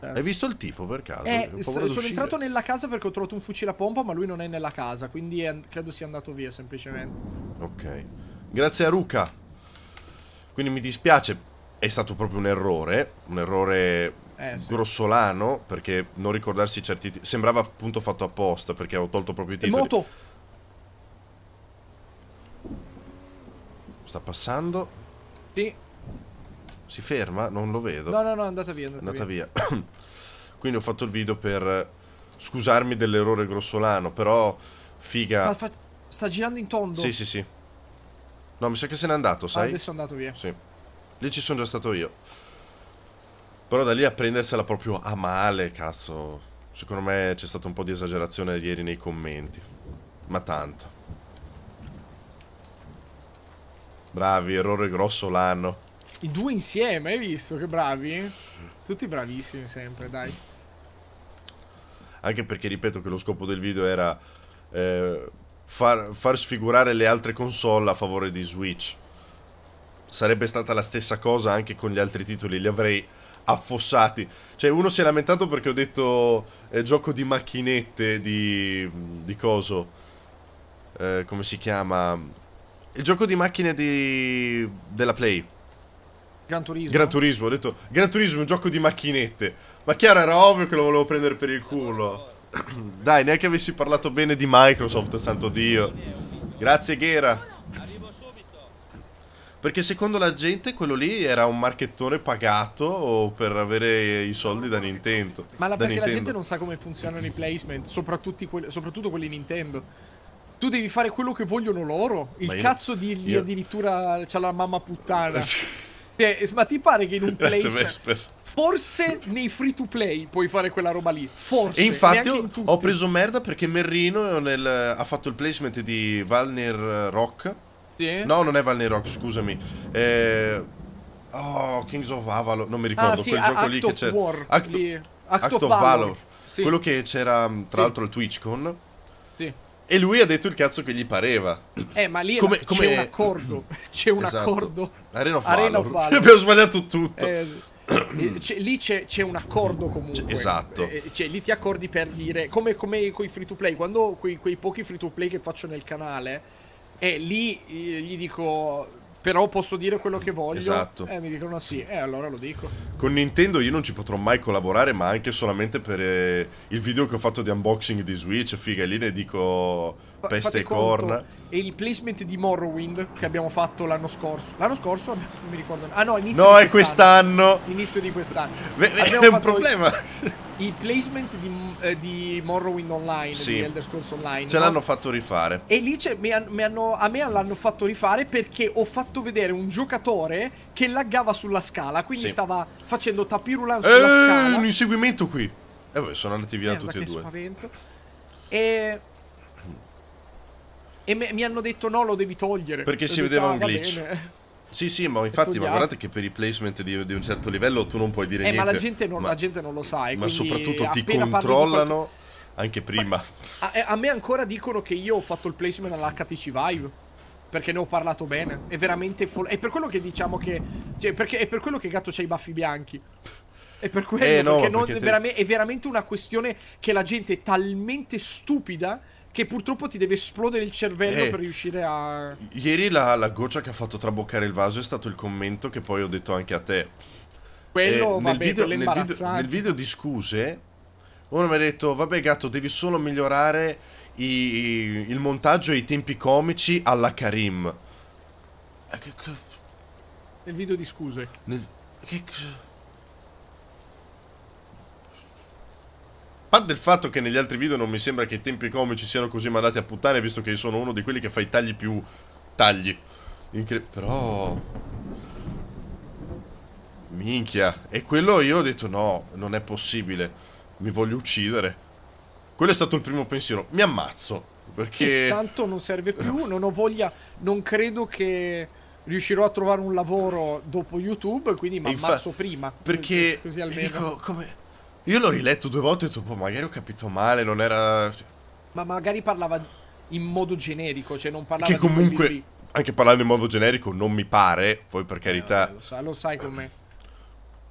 Eh. Hai visto il tipo per caso? Eh, sono uscire. entrato nella casa perché ho trovato un fucile a pompa, ma lui non è nella casa, quindi è, credo sia andato via semplicemente. Ok. Grazie a Ruka. Quindi mi dispiace, è stato proprio un errore, un errore eh, sì. grossolano, perché non ricordarsi certi titoli. Sembrava appunto fatto apposta, perché ho tolto proprio i titoli. Moto! Sta passando. Sì. Si ferma? Non lo vedo. No, no, no, è andata via. È andata, andata via. via. [clears throat] Quindi ho fatto il video per eh, scusarmi dell'errore grossolano, però figa... Sta, sta, girando in tondo. Sì, sì, sì. No, mi sa che se n'è andato, sai? Ah, adesso è andato via. Sì. Lì ci sono già stato io. Però da lì a prendersela proprio a male, cazzo. Secondo me c'è stata un po' di esagerazione ieri nei commenti. Ma tanto. Bravi, errore grosso l'anno. I due insieme, hai visto? Che bravi. Tutti bravissimi sempre, dai. Anche perché ripeto che lo scopo del video era eh, far, far sfigurare le altre console a favore di Switch. Sarebbe stata la stessa cosa anche con gli altri titoli, li avrei affossati. Cioè, uno si è lamentato perché ho detto eh, gioco di macchinette di, di coso. Eh, come si chiama? Il gioco di macchine di, della Play. Gran Turismo. Gran Turismo, ho detto Gran Turismo è un gioco di macchinette. Ma chiaro era ovvio che lo volevo prendere per il culo. [clears throat] Dai, neanche avessi parlato bene di Microsoft, santo Dio. Grazie Ghera. Perché secondo la gente quello lì era un marchettone pagato per avere i soldi da Nintendo. Ma la, da perché Nintendo. la gente non sa come funzionano i placement, soprattutto quelli, soprattutto quelli Nintendo tu devi fare quello che vogliono loro. Il io, cazzo di lì io... addirittura c'ha la mamma puttana. [laughs] Cioè, ma ti pare che in un play... Forse nei free to play puoi fare quella roba lì. Forse. E infatti ho, in ho preso merda perché Merrino nel, ha fatto il placement di Valner eh, Rock. Sì. No, non è Valner Rock, scusami. Eh, oh, Kings of Avalon. Non mi ah, ricordo ah, sì, quel gioco lì che c'era. War, Act, di... Act, Act of, of Valor. Valor. Sì. Quello che c'era mm, tra l'altro al TwitchCon. Sì. E lui ha detto il cazzo che gli pareva. Eh, ma lì Come... c'è un accordo. C'è un esatto. accordo Arena of Arena Valor. Valor. [laughs] Abbiamo sbagliato tutto. Eh, lì c'è, un accordo comunque. Esatto. Eh, cioè, lì ti accordi per dire, come, come con i free to play, quando quei, quei pochi free to play che faccio nel canale, e eh, lì eh, gli dico... Però posso dire quello che voglio. Esatto. Eh, mi dicono sì. Eh, allora lo dico. Con Nintendo io non ci potrò mai collaborare, ma anche solamente per eh, il video che ho fatto di unboxing di Switch. Figa, lì ne dico peste e corna. E il placement di Morrowind che abbiamo fatto l'anno scorso. L'anno scorso? Non mi ricordo. Ah no, inizio no, di quest'anno. Quest inizio di quest'anno. è un problema. Il, il placement di, eh, di, Morrowind Online, sì. di Elder Scrolls Online. Ce no? l'hanno fatto rifare. E lì mi han, hanno, a me l'hanno fatto rifare perché ho fatto vedere un giocatore che laggava sulla scala. Quindi sì. stava facendo tapirulan sulla eh, scala. un inseguimento qui. E eh, beh, sono andati via Merda, eh, tutti e due. Spavento. E e mi hanno detto no, lo devi togliere. Perché si vedeva ah, un glitch. Bene. Sì, sì, ma infatti, ma guardate che per i placement di, di, un certo livello tu non puoi dire eh, niente. Ma la gente non, ma, la gente non lo sa. Eh, ma soprattutto ti controllano qualche... anche prima. A, eh, a, me ancora dicono che io ho fatto il placement all'HTC Vive. Perché ne ho parlato bene. È veramente folle. È per quello che diciamo che. Cioè, perché, è per quello che gatto c'ha i baffi bianchi. È per quello eh, no, perché, non, te... è veramente una questione che la gente è talmente stupida che purtroppo ti deve esplodere il cervello eh, per riuscire a... Ieri la, la, goccia che ha fatto traboccare il vaso è stato il commento che poi ho detto anche a te. Quello, eh, vabbè, nel, video, nel, video, nel video di scuse, uno mi ha detto, vabbè gatto, devi solo migliorare i, i, il montaggio e i tempi comici alla Karim. Eh, che... Nel video di scuse. Nel... Che... parte il fatto che negli altri video non mi sembra che i tempi comici siano così mandati a puttane, visto che io sono uno di quelli che fa i tagli più tagli. Incre però... Minchia. E quello io ho detto no, non è possibile. Mi voglio uccidere. Quello è stato il primo pensiero. Mi ammazzo. Perché... E eh, tanto non serve più, [laughs] non ho voglia... Non credo che riuscirò a trovare un lavoro dopo YouTube, quindi mi ammazzo prima. Perché... Cioè, così almeno. Dico, come io l'ho riletto due volte e ho detto, boh, magari ho capito male, non era... Ma magari parlava in modo generico, cioè non parlava che comunque, BB. anche parlando in modo generico non mi pare, poi per carità... Eh, lo, sa, lo, sai com'è.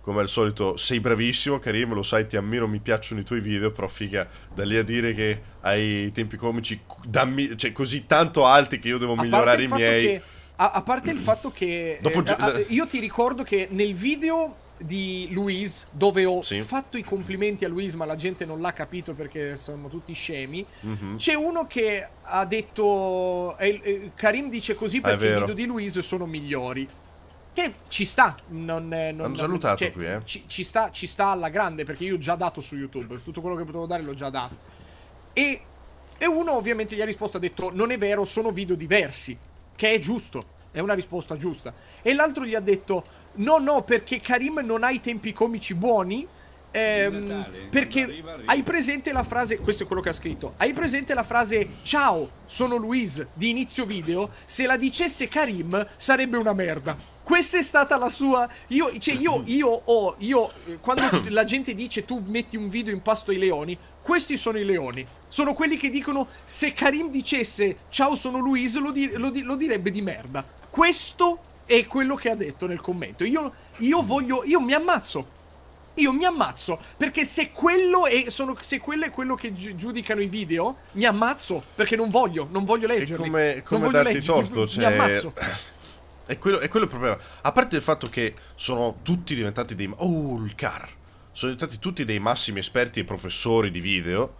Come al solito, sei bravissimo Karim, lo sai, ti ammiro, mi piacciono i tuoi video, però figa, da lì a dire che hai tempi comici dammi, cioè, così tanto alti che io devo migliorare i miei... Che... A, parte il fatto che eh, io ti ricordo che nel video di Luis, dove ho sì. fatto i complimenti a Luis, ma la gente non l'ha capito perché sono tutti scemi. Mm-hmm. C'è uno che ha detto: eh, eh, Karim dice così ah, perché i video di Luis sono migliori. Che ci sta, non, non, non salutato cioè, qui, eh. Ci, ci, sta, ci sta alla grande perché io ho già dato su YouTube, tutto quello che potevo dare l'ho già dato. E, e uno ovviamente gli ha risposto, ha detto non è vero, sono video diversi, che è giusto. È una risposta giusta. E l'altro gli ha detto, no, no, perché Karim non ha i tempi comici buoni. Ehm, Natale, perché arriva, arriva. hai presente la frase, questo è quello che ha scritto, hai presente la frase ciao, sono Luis di inizio video, se la dicesse Karim sarebbe una merda. Questa è stata la sua. Io, cioè, io, io ho. Io, quando [coughs] la gente dice tu metti un video in pasto ai leoni, questi sono i leoni. Sono quelli che dicono se Karim dicesse ciao, sono Luis, lo, di, lo, di, lo direbbe di merda. Questo è quello che ha detto nel commento. Io, io voglio... Io mi ammazzo. Io mi ammazzo. Perché se quello è, sono, se quello è quello che giudicano i video, mi ammazzo. Perché non voglio. Non voglio leggere. E come, come voglio darti torto? Mi, cioè... mi ammazzo. è, quello, è quello il problema. A parte il fatto che sono tutti diventati dei... Oh, il car. Sono diventati tutti dei massimi esperti e professori di video.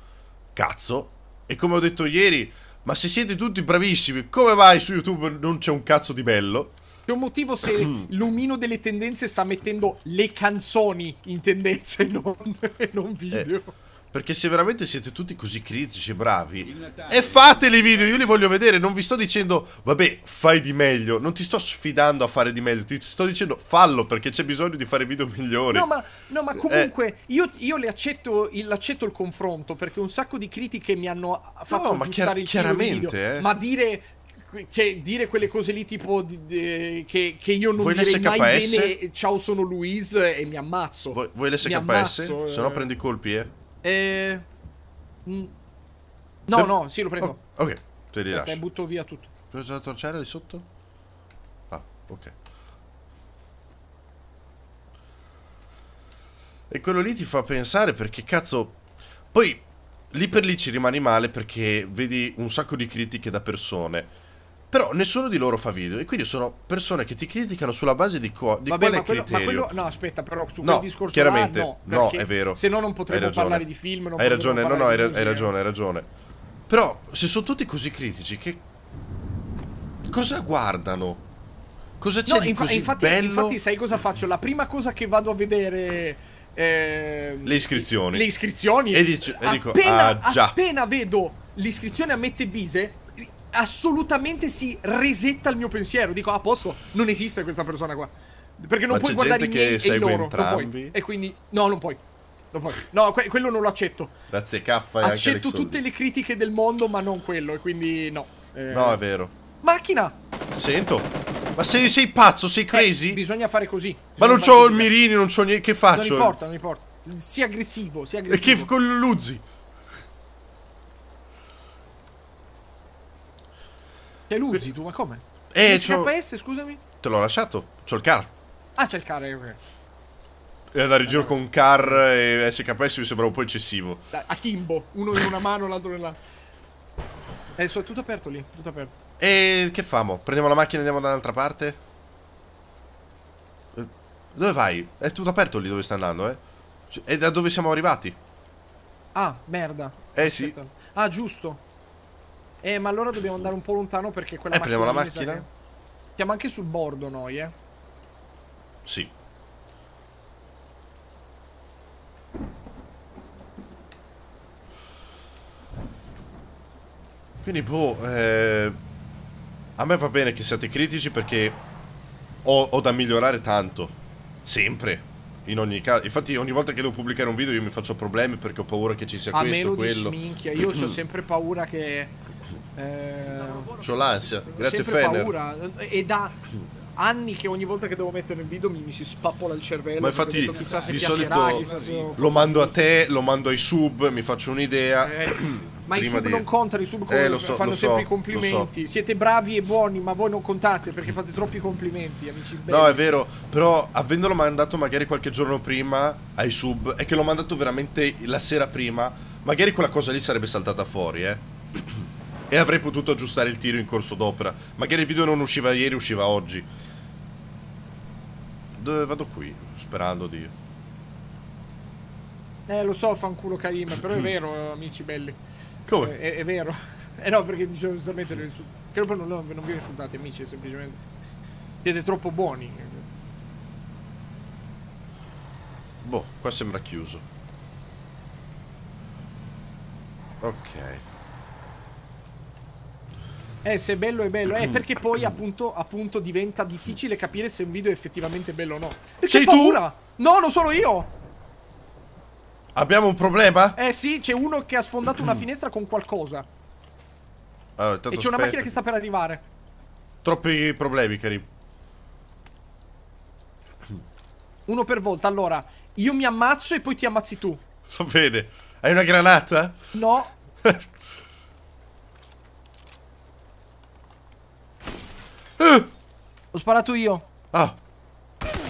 Cazzo. E come ho detto ieri ma se siete tutti bravissimi, come mai su YouTube non c'è un cazzo di bello? C'è un motivo se mm. l'omino delle tendenze sta mettendo le canzoni in tendenza e non, [laughs] e non eh, video. Eh. Perché se veramente siete tutti così critici e bravi E fateli i video, io li voglio vedere Non vi sto dicendo, vabbè, fai di meglio Non ti sto sfidando a fare di meglio Ti sto dicendo, fallo perché c'è bisogno di fare video migliori No ma, no, ma eh. comunque eh. Io, io le accetto il, accetto il, confronto Perché un sacco di critiche mi hanno fatto no, ma chiar il chiaramente, eh. Ma dire cioè, dire quelle cose lì tipo eh, che, che, io non voi direi mai bene ciao sono Luis e mi ammazzo Vuoi, voi l'SKS? se no eh. prendi colpi eh e... Mm. No, Te... no, sì, lo prendo. Oh, ok, te li lascio. butto via tutto. Tu hai usato torciare lì sotto? Ah, ok. E quello lì ti fa pensare perché cazzo... Poi lì per lì ci rimani male perché vedi un sacco di critiche da persone però nessuno di loro fa video e quindi sono persone che ti criticano sulla base di, co- di Vabbè, quale quello, criterio. Quello, no, aspetta, però su no, quel discorso chiaramente, là, no, no, è vero. Se no non potremmo parlare di film, non Hai ragione, no, no, hai, hai ragione, hai ragione. Però se sono tutti così critici che cosa guardano? Cosa c'è no, infa- infatti, infatti, sai cosa faccio? La prima cosa che vado a vedere eh, le iscrizioni. Le iscrizioni. E, dici, e dico, appena, ah, già. appena vedo l'iscrizione a Mette Bise, assolutamente si resetta il mio pensiero. Dico, a ah, posto, non esiste questa persona qua. Perché non Ma puoi guardare i miei e i loro. E quindi, no, non puoi. No, que quello non lo accetto. Grazie, Caffa. Accetto tutte le critiche del mondo, ma non quello. E quindi, no. Eh... No, è vero. Macchina! Sento. Ma sei, sei pazzo, sei eh, crazy? Eh, bisogna fare così. Bisogna ma non ho il mirini, non ho niente. Che faccio? Non importa, non importa. Sia aggressivo, sia aggressivo. E che con Luzzi. Che l'usi tu, ma come? Eh, c'ho... KS, scusami? Te l'ho lasciato, c'ho il car. Ah, c'è il car, eh, ok. E andare in giro con car e SKS mi sembra un po' eccessivo. A Kimbo, uno in una mano, l'altro nell'altra. È tutto aperto lì, tutto aperto. E che famo? Prendiamo la macchina e andiamo da un'altra parte? Eh, dove vai? È tutto aperto lì dove sta andando, eh? E cioè, da dove siamo arrivati? Ah, merda. Eh sì. Ah, giusto. Eh, ma allora dobbiamo andare un po' lontano perché quella eh, macchina... Eh, prendiamo la macchina? Che... Siamo anche sul bordo noi, eh? Sì. Quindi, boh, eh... A me va bene che siate critici perché ho, ho da migliorare tanto. Sempre. In ogni caso, infatti, ogni volta che devo pubblicare un video io mi faccio problemi perché ho paura che ci sia a questo, quello. Dici, minchia, io ho [clears throat] sempre paura che eh... C'ho l'ansia. Grazie Fenner. paura. E da anni che ogni volta che devo mettere il video mi, mi si spappola il cervello. Ma infatti vedo, chissà se di solito se lo mando a te, lo mando ai sub, mi faccio un'idea. Eh, [clears throat] ma i sub di... non contano, i sub eh, come, so, fanno sempre so, i complimenti. So. Siete bravi e buoni, ma voi non contate perché fate troppi complimenti, amici. Belli. No, è vero, però avendolo mandato magari qualche giorno prima ai sub, e che l'ho mandato veramente la sera prima, magari quella cosa lì sarebbe saltata fuori, eh e avrei potuto aggiustare il tiro in corso d'opera. Magari il video non usciva ieri, usciva oggi. Dove vado qui, sperando di... Eh, lo so, fanculo Karim, però è [clears throat] vero, amici belli. Come? Eh, è, è vero. [laughs] Eh no, perché dicevo solamente Che poi non, non vi insultate, amici, semplicemente... Siete troppo buoni. Boh, qua sembra chiuso. Ok. Eh, se è bello è bello. Eh, mm. perché poi appunto, appunto diventa difficile capire se un video è effettivamente bello o no. Perché Sei paura. tu? No, non sono io! Abbiamo un problema? Eh sì, c'è uno che ha sfondato una mm. finestra con qualcosa. Allora, e c'è una aspetta. macchina che sta per arrivare. Troppi problemi, cari. Uno per volta, allora. Io mi ammazzo e poi ti ammazzi tu. Va bene. Hai una granata? No. [laughs] Ho sparato io. Ah.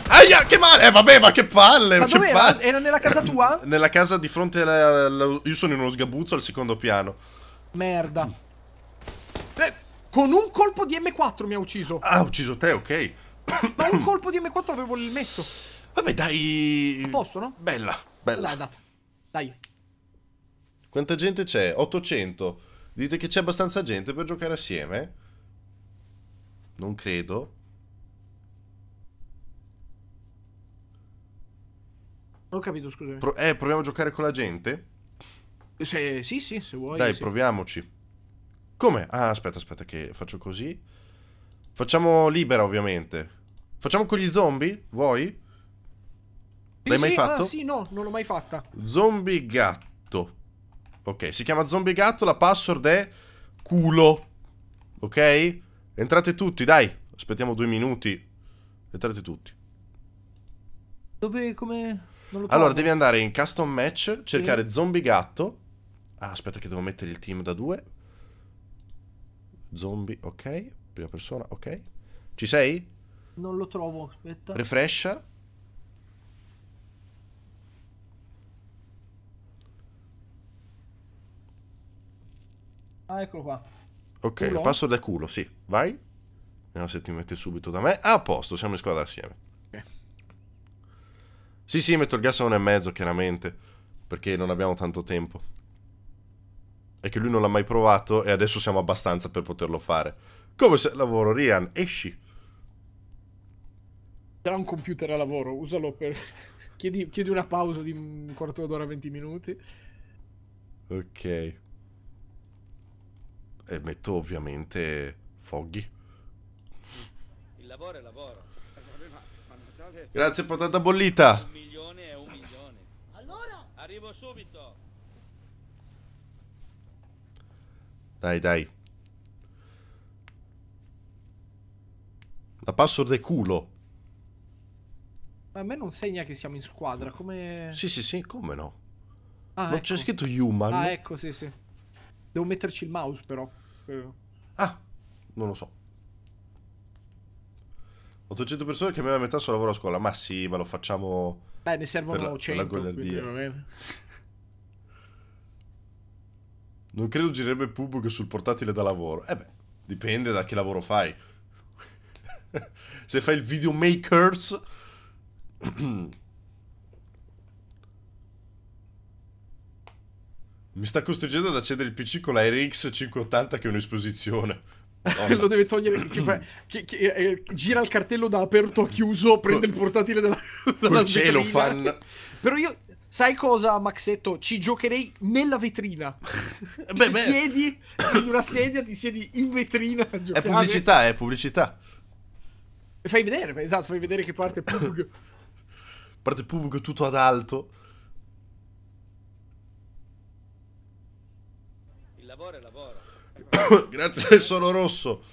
Aia, che male! Eh, vabbè, ma che palle! Ma che dove palle. Era? era nella casa tua? [laughs] nella casa di fronte alla, alla, Io sono in uno sgabuzzo al secondo piano. Merda. Mm. Eh, con un colpo di M4 mi ha ucciso. Ah, ha ucciso te, ok. [coughs] ma un colpo di M4 avevo il metto. Vabbè, dai... A posto, no? Bella, bella. Dai, dai. Quanta gente c'è? 800. Dite che c'è abbastanza gente per giocare assieme? Non credo. Non ho capito, scusami. Pro eh, proviamo a giocare con la gente? Se, sì, sì, se vuoi. Dai, sì. proviamoci. Come? Ah, aspetta, aspetta, che faccio così. Facciamo libera, ovviamente. Facciamo con gli zombie? Vuoi? L'hai sì, mai sì, fatto? Ah, sì, no, non l'ho mai fatta. Zombie gatto. Ok, si chiama zombie gatto, la password è culo. Ok? Entrate tutti, dai. Aspettiamo due minuti. Entrate tutti. Dove, come... Allora, devi andare in custom match, cercare sì. zombie gatto. Ah, aspetta che devo mettere il team da due. Zombie, ok. Prima persona, ok. Ci sei? Non lo trovo, aspetta. Refresh. Ah, eccolo qua. Ok, culo. passo da culo, sì. Vai. Vediamo se ti mette subito da me. Ah, a posto, siamo in squadra assieme. Okay. Sì, sì, metto il gas a uno e mezzo, chiaramente. Perché non abbiamo tanto tempo. È che lui non l'ha mai provato e adesso siamo abbastanza per poterlo fare. Come se... Lavoro, Rian, esci. Da un computer a lavoro, usalo per... [laughs] chiedi, chiedi una pausa di un quarto d'ora, 20 minuti. Ok. E metto ovviamente Foggy. Il lavoro è lavoro. Grazie patata bollita. Un milione è un milione. Allora? Arrivo subito. Dai, dai. La password è culo. Ma a me non segna che siamo in squadra, come... Sì, sì, sì, come no? Ah, non ecco. c'è scritto human. Ah, ecco, sì, sì. Devo metterci il mouse, però. Ah, non lo so. 800 persone che almeno la metà sono lavoro a scuola. Ma sì, ma lo facciamo. Beh, ne servono per la, 100. Per la non credo girerebbe pubblico sul portatile da lavoro. Eh beh, dipende da che lavoro fai. [laughs] Se fai il videomakers [clears throat] [clears throat] Mi sta costringendo ad accendere il PC con la RX 580 che è un'esposizione. [laughs] Lo deve togliere. Che, che, che, eh, eh, gira il cartello da aperto a chiuso, prende il portatile dalla, dalla cielo fan. Però io, sai cosa, Maxetto? Ci giocherei nella vetrina. [laughs] beh, ti beh. siedi in una sedia, ti siedi in vetrina. A giocare. È pubblicità, è pubblicità. E fai vedere, esatto, fai vedere che parte pubblico. parte pubblico tutto ad alto. lavora e lavora. [coughs] Grazie del solo rosso.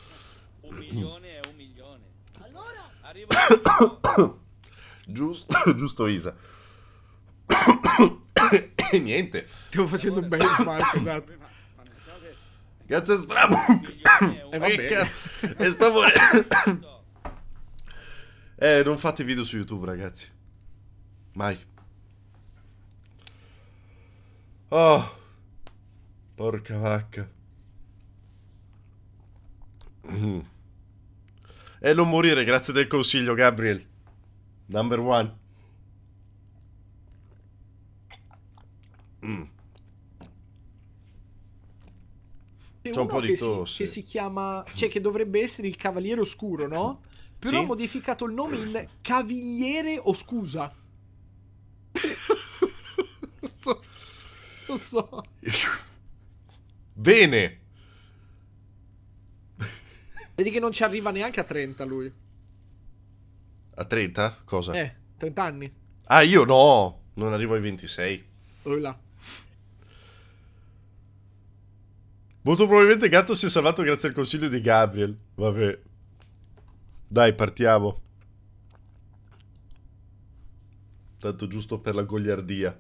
Un milione è un milione. Allora... Arriva... [coughs] giusto, [coughs] giusto Isa. e niente. Stiamo facendo un bel benchmark, esatto. Grazie Strabook. Eh, che cazzo. E stavo... eh, non fate video su YouTube, ragazzi. Mai. Oh. Porca vacca. Mm. E non morire, grazie del consiglio, Gabriel. Number one. Mm. C'è un po' di tosse. che si chiama, cioè che dovrebbe essere il Cavaliere Oscuro, no? Però sì? ha modificato il nome in Cavigliere Oscusa. [laughs] non so. Non so. Bene. Vedi che non ci arriva neanche a 30 lui. A 30? Cosa? Eh, 30 anni. Ah, io no, non arrivo ai 26. Oh là. Molto probabilmente Gatto si è salvato grazie al consiglio di Gabriel. Vabbè. Dai, partiamo. Tanto giusto per la gogliardia.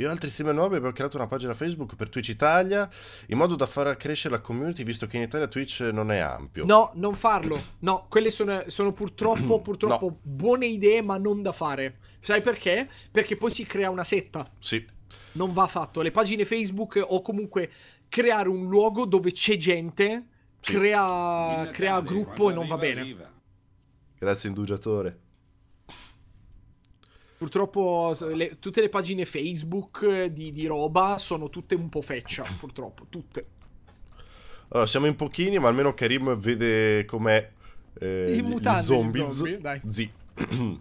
Io e altri streamer nuovi abbiamo creato una pagina Facebook per Twitch Italia in modo da far crescere la community visto che in Italia Twitch non è ampio. No, non farlo. No, quelle sono, sono purtroppo, [clears throat] purtroppo no. buone idee ma non da fare. Sai perché? Perché poi si crea una setta. Sì. Non va fatto. Le pagine Facebook o comunque creare un luogo dove c'è gente sì. crea, crea gruppo e non va bene. Arriva. Grazie indugiatore. Purtroppo le, tutte le pagine Facebook eh, di, di roba sono tutte un po' feccia, purtroppo, tutte. Allora, siamo in pochini, ma almeno Karim vede com'è eh, I mutanti, zombie. Gli dai. Zì. [clears throat]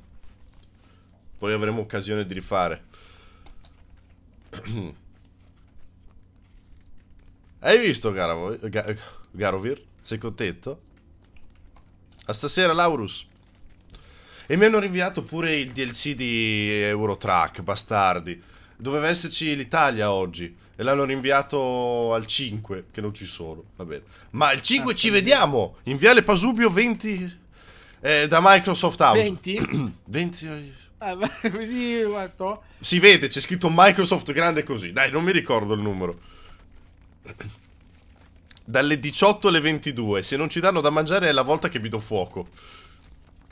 Poi avremo occasione di rifare. [clears throat] Hai visto Garovir? Sei contento? A stasera Laurus. E mi hanno rinviato pure il DLC di Eurotrack, bastardi. Doveva esserci l'Italia oggi. E l'hanno rinviato al 5, che non ci sono. Va bene. Ma il 5 ah, ci vediamo! In Viale Pasubio 20... Eh, da Microsoft House. 20? 20... [clears throat] Eh. Ah, [laughs] vedi quanto? Si vede, c'è scritto Microsoft grande così. Dai, non mi ricordo il numero. [clears throat] Dalle 18 alle 22. Se non ci danno da mangiare è la volta che vi do fuoco.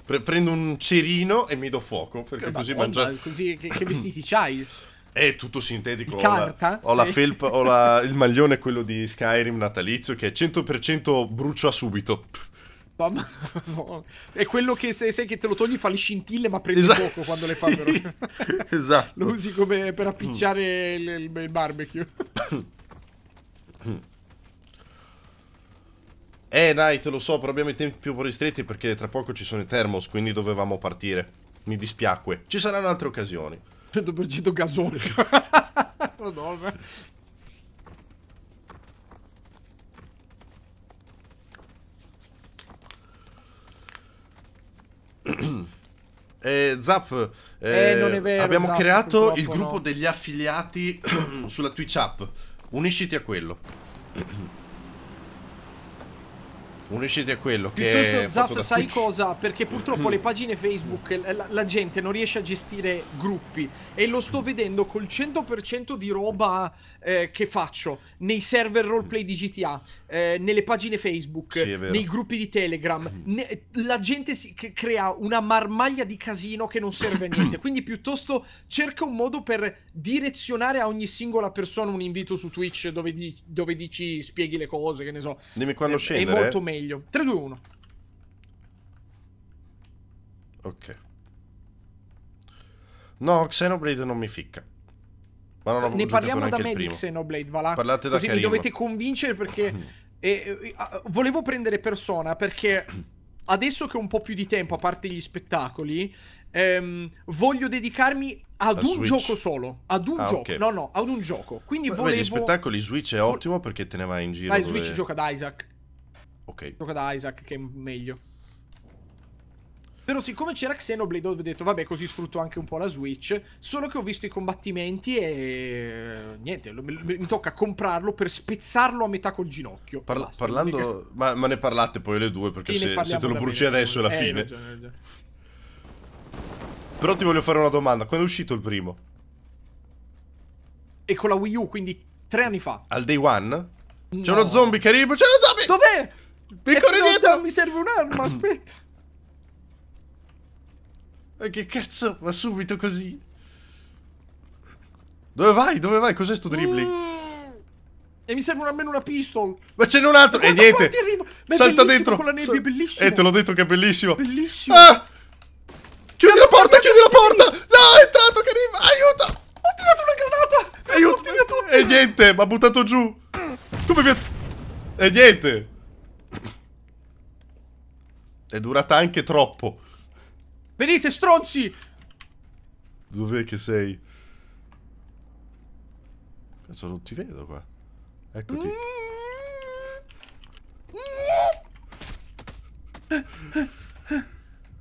Pre- prendo un cerino e mi do fuoco, perché che così mangiare... Così, che, che vestiti [laughs] c'hai? È tutto sintetico. Ho carta? La, ho sì. la, felpa, ho la, [laughs] il maglione, quello di Skyrim natalizio, che è 100% brucia subito. Mamma, no. È quello che se, sai che te lo togli fa le scintille, ma prendi esatto, poco quando sì. le fa. Però. esatto. Lo usi come per mm. appicciare mm. il, il, il barbecue. [coughs] Mm. Eh, Night, lo so, però abbiamo i tempi più ristretti perché tra poco ci sono i Thermos, quindi dovevamo partire. Mi dispiacque. Ci saranno altre occasioni. 100% gasone. [laughs] Madonna. Eh, Zap, eh, eh, abbiamo Zap, creato il gruppo no. degli affiliati [clears throat] sulla Twitch app. Unisciti a quello. [clears throat] Certo. un Unisciti è quello che... Piuttosto, sai Twitch. cosa? Perché purtroppo le [clears throat] pagine Facebook la, la, gente non riesce a gestire gruppi e lo sto vedendo col 100% di roba eh, che faccio nei server roleplay di GTA, eh, nelle pagine Facebook, sì, nei gruppi di Telegram. Mm. Ne, la gente si, crea una marmaglia di casino che non serve a niente. [clears throat] Quindi piuttosto cerca un modo per direzionare a ogni singola persona un invito su Twitch dove, di, dove dici spieghi le cose, che ne so. Dimmi quando eh, scendere. È molto meglio meglio. 3, 2, 1. Ok. No, Xenoblade non mi ficca. Ma non ho ne parliamo da me di Xenoblade, va là. Parlate da Così Karim. mi dovete convincere perché... eh, [clears throat] volevo prendere persona perché adesso che ho un po' più di tempo, a parte gli spettacoli, ehm, voglio dedicarmi ad un Switch. gioco solo. Ad un ah, gioco. Okay. No, no, ad un gioco. Quindi Beh, volevo... gli spettacoli Switch è ottimo perché te ne vai in giro. Dai, dove... Switch gioca da Isaac. Ok. Gioca da Isaac che è meglio. Però siccome c'era Xenoblade ho detto vabbè così sfrutto anche un po' la Switch, solo che ho visto i combattimenti e eh, niente, mi tocca comprarlo per spezzarlo a metà col ginocchio. Parla Basta, parlando, [laughs] ma, ma, ne parlate poi le due perché se, se, te lo bruci bene, adesso è la eh, fine. Ragione, ragione. Però ti voglio fare una domanda, quando è uscito il primo? E con la Wii U, quindi tre anni fa. Al day one? C'è uno zombie, Carib, c'è uno zombie! Dov'è? Piccone dietro! Non mi serve un'arma, aspetta. E [clears throat] eh, che cazzo? Va subito così. Dove vai? Dove vai? Cos'è sto dribbling? Mm. E mi servono almeno una pistol. Ma ce n'è un altro. e eh, niente. Beh, Salta dentro. Con la nebbia, bellissimo. Eh, te l'ho detto che è bellissimo. Bellissimo. Ah! Chiudi la, la porta, chiudi la porta. No, è entrato che arriva. Aiuto. Ho tirato una granata. Aiuto. E eh, niente, mi ha buttato giù. Come vi... E niente. È durata anche troppo. Venite, stronzi! Dov'è che sei? Cazzo, non ti vedo qua. Eccoti.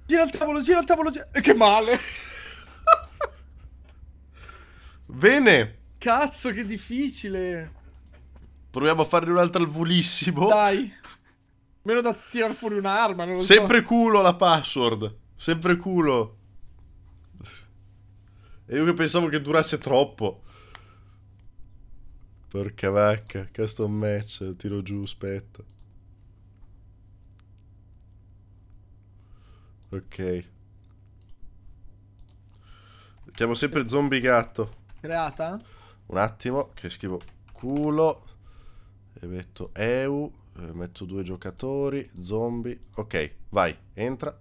Gira il tavolo, gira il tavolo, gira... Eh, che male! Bene! Cazzo, che difficile! Proviamo a farne un altro al volissimo. Dai! Meno da tirar fuori un'arma, non lo Sempre so. culo la password. Sempre culo. E io che pensavo che durasse troppo. Porca vacca, custom match, tiro giù, aspetta. Ok. Chiamo sempre zombie gatto. Creata? Un attimo, che scrivo culo e metto EU eh, metto due giocatori, zombie. Ok, vai, entra.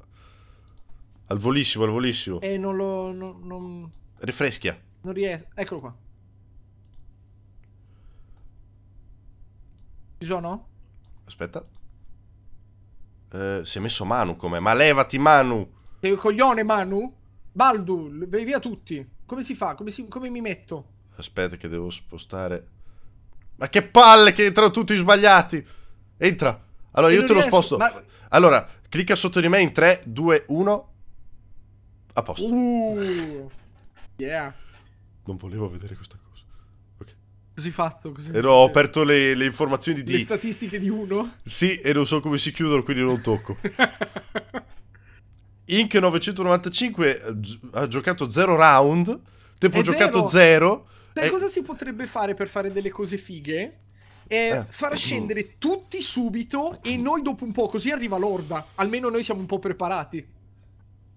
Al volissimo, al volissimo. E eh, non lo... Non, non... Rifreschia. Non riesco. Eccolo qua. Ci sono? Aspetta. Eh, si è messo Manu come? Ma levati Manu! Che coglione Manu? Baldu, vai via tutti. Come si fa? Come, si... come mi metto? Aspetta che devo spostare... Ma che palle che entrano tutti sbagliati! Entra. Allora, io te lo sposto. Ma... Allora, clicca sotto di me in 3, 2, 1. A posto. Uh, yeah. Non volevo vedere questa cosa. Okay. Così fatto, così. Ero, ho aperto le, le informazioni di... Le statistiche di uno? Sì, e non so come si chiudono, quindi non tocco. [laughs] Inc 995 ha giocato 0 round. Tempo È giocato 0. e... cosa si potrebbe fare per fare delle cose fighe? eh, eh far eh, scendere mm. tutti subito e noi dopo un po', così arriva l'orda. Almeno noi siamo un po' preparati.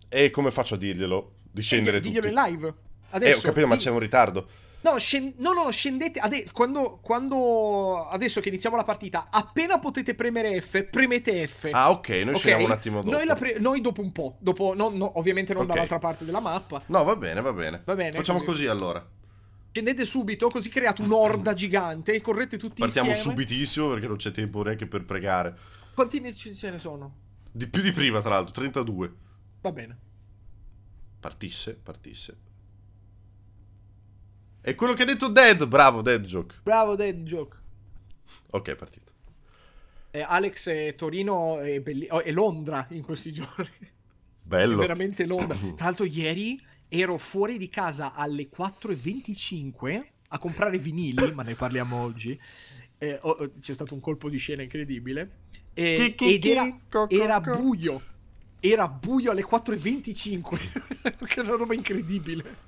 E come faccio a dirglielo? Di eh, scendere eh, tutti? Diglielo in live. Adesso, eh, ho capito, ma c'è un ritardo. No, no, no, scendete. Ade quando, quando, Adesso che iniziamo la partita, appena potete premere F, premete F. Ah, ok, noi okay? scendiamo un attimo dopo. Noi, noi dopo un po'. Dopo, no, no, ovviamente non okay. dall'altra parte della mappa. No, va bene, va bene. Va bene Facciamo così, così allora. Scendete subito, così create un'orda gigante e correte tutti Partiamo insieme. Partiamo subitissimo perché non c'è tempo neanche per pregare. Quanti ne ce ne sono? Di più di prima, tra l'altro, 32. Va bene. Partisse, partisse. È quello che ha detto Dead, bravo Dead Joke. Bravo Dead Joke. Ok, partito. Eh, Alex e Torino e, Belli- oh, Londra in questi [laughs] giorni. Bello. È veramente Londra. [clears throat] Tra l'altro ieri ero fuori di casa alle 4.25 a comprare vinili, ma ne parliamo oggi. Eh, oh, oh c'è stato un colpo di scena incredibile. Eh, chi, chi, ed era, chi, co, co, era co. buio. Era buio alle 4.25. [laughs] che è una roba incredibile.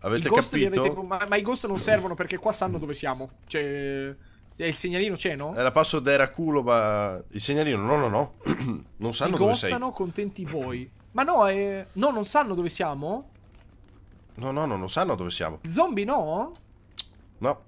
Avete capito? Avete... Ma, ma, i ghost non servono perché qua sanno dove siamo. Cioè, eh, il segnalino c'è, no? Era passo d'era culo, ma il segnalino no, no, no. [clears throat] non sanno dove sei. gostano contenti voi. Ma no, eh... no, non sanno dove siamo? No, no, no, non sanno dove siamo. Zombie no? No.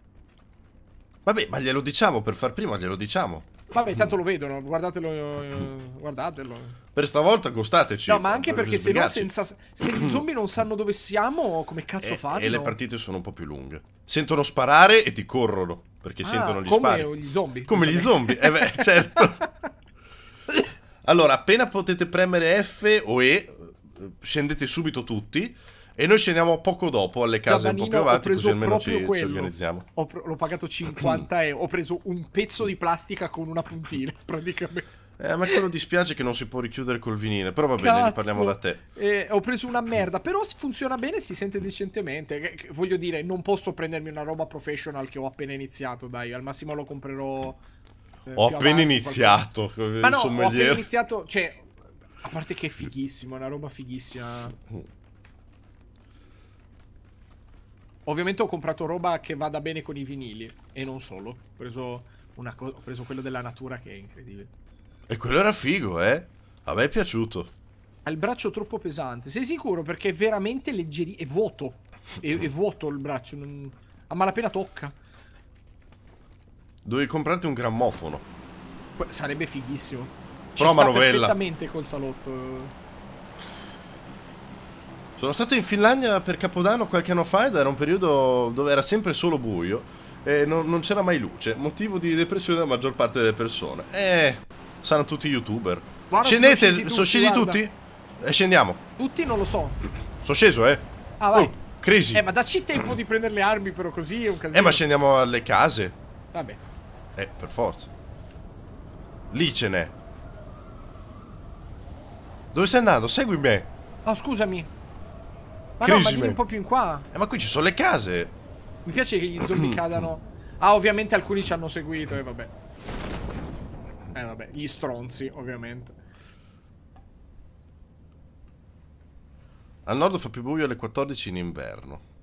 Vabbè, ma glielo diciamo per far prima, glielo diciamo. Vabbè, tanto lo vedono, guardatelo, eh, guardatelo. Per stavolta costateci. No, ma anche per perché se no senza... Se i zombie non sanno dove siamo, come cazzo e, eh, fanno? E le partite sono un po' più lunghe. Sentono sparare e ti corrono, perché ah, sentono gli come spari. Come gli zombie. Come gli zombie, eh beh, certo. [laughs] Allora, appena potete premere F o E, scendete subito tutti. E noi scendiamo poco dopo alle case un po' più avanti, così almeno ci, ci, organizziamo. Ho l'ho pagato 50 euro. Ho preso un pezzo di plastica con una puntina, [laughs] praticamente. Eh, a me quello dispiace che non si può richiudere col vinile, però va Cazzo. bene, ne parliamo da te. Eh, ho preso una merda, però funziona bene, si sente decentemente. Voglio dire, non posso prendermi una roba professional che ho appena iniziato, dai, al massimo lo comprerò ho appena iniziato. Ma no, ho appena iniziato. Cioè, a parte che è fighissimo, è una roba fighissima. Ovviamente ho comprato roba che vada bene con i vinili. E non solo. Ho preso, ho preso quello della natura che è incredibile. E quello era figo, eh? A me è piaciuto. Ha il braccio troppo pesante. Sei sicuro? Perché è veramente leggeri. È vuoto. È, è, vuoto il braccio. Non... A malapena tocca. Dovevi comprarti un grammofono. Sarebbe fighissimo. Ci Però manovella. perfettamente col salotto. Sono stato in Finlandia per Capodanno qualche anno fa ed era un periodo dove era sempre solo buio e non, non c'era mai luce, motivo di depressione della maggior parte delle persone. Eh, saranno tutti youtuber. Guarda, Scendete, sono scesi, sono scesi tutti? E eh, scendiamo. Tutti non lo so. Sono sceso, eh. Ah, vai. Oh, crisi. Eh, ma dacci tempo di prendere le armi, però così è un casino. Eh, ma scendiamo alle case. Vabbè. Eh, per forza. Lì ce n'è. Dove stai andando? Segui me. Oh, scusami. Ma Crisime. no, ma vieni un po' più in qua. Eh, ma qui ci sono le case. Mi piace che gli zombie [clears throat] cadano. Ah, ovviamente alcuni ci hanno seguito, e eh, vabbè. Eh, vabbè, gli stronzi, ovviamente. Al nord fa più buio alle 14 in inverno.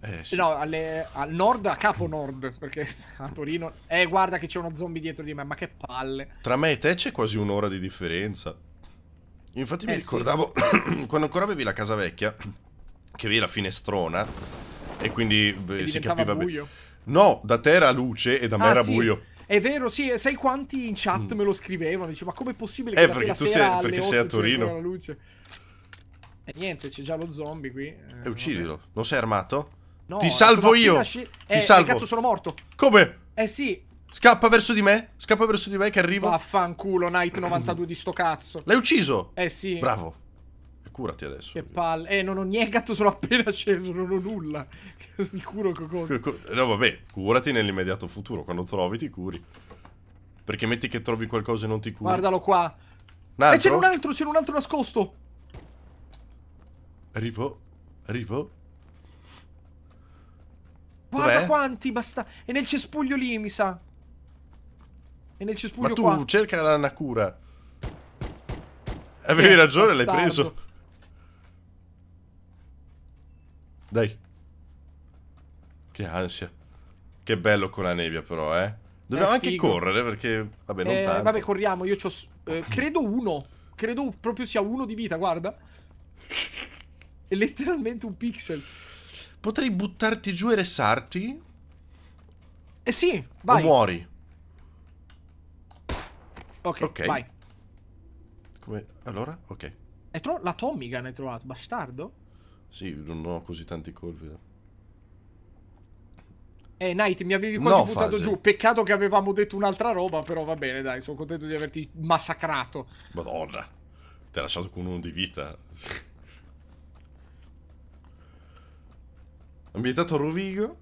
Eh, sì. No, alle, al nord, a capo nord, perché [laughs] a Torino... Eh, guarda che c'è uno zombie dietro di me, ma che palle. Tra me e te c'è quasi un'ora di differenza. Infatti mi eh, ricordavo, sì. [clears throat] quando ancora avevi la casa vecchia, che avevi la finestrona, e quindi beh, si capiva bene. No, da te era luce e da me ah, era sì. buio. È vero, sì, sai quanti in chat mm. me lo scrivevano? Dice, ma com'è possibile eh, che eh, perché tu sei, perché sei a Torino. E eh, niente, c'è già lo zombie qui. Eh, e uccidilo. Non sei armato? No, ti salvo io. Ti eh, eh salvo. Eh, cazzo, sono morto. Come? Eh sì. Scappa verso di me. Scappa verso di me che arrivo. Vaffanculo, Night 92 di sto cazzo. L'hai ucciso? Eh sì. Bravo. Curati adesso. Che palle. Eh, non ho niente, [laughs] cazzo, sono appena sceso, non ho nulla. [laughs] Mi curo con No, vabbè, curati nell'immediato futuro. Quando trovi ti curi. Perché metti che trovi qualcosa e non ti curi. Guardalo qua. E eh, c'è un altro, c'è un altro nascosto. Arrivo, arrivo. Guarda quanti basta. È nel cespuglio lì, mi sa. È nel cespuglio Ma tu qua. cerca la Nakura. Eh, Avevi eh, ragione, l'hai preso. Dai. Che ansia. Che bello con la nebbia però, eh. Dobbiamo eh, anche correre perché... Vabbè, non eh, tanto. Vabbè, corriamo. Io ho... Eh, [clears throat] credo uno. Credo proprio sia uno di vita, guarda. [laughs] È letteralmente un pixel. Potrei buttarti giù e restarti? Eh sì, vai. O muori. Ok, okay. vai. Come... Allora? Ok. Hai trovato la Tommy Gun hai trovato, bastardo? Sì, non ho così tanti colpi. Eh, Knight, mi avevi quasi no, buttato fase. giù. Peccato che avevamo detto un'altra roba, però va bene, dai, sono contento di averti massacrato. Madonna, ti ha lasciato con uno di vita. Ambientato a Rovigo.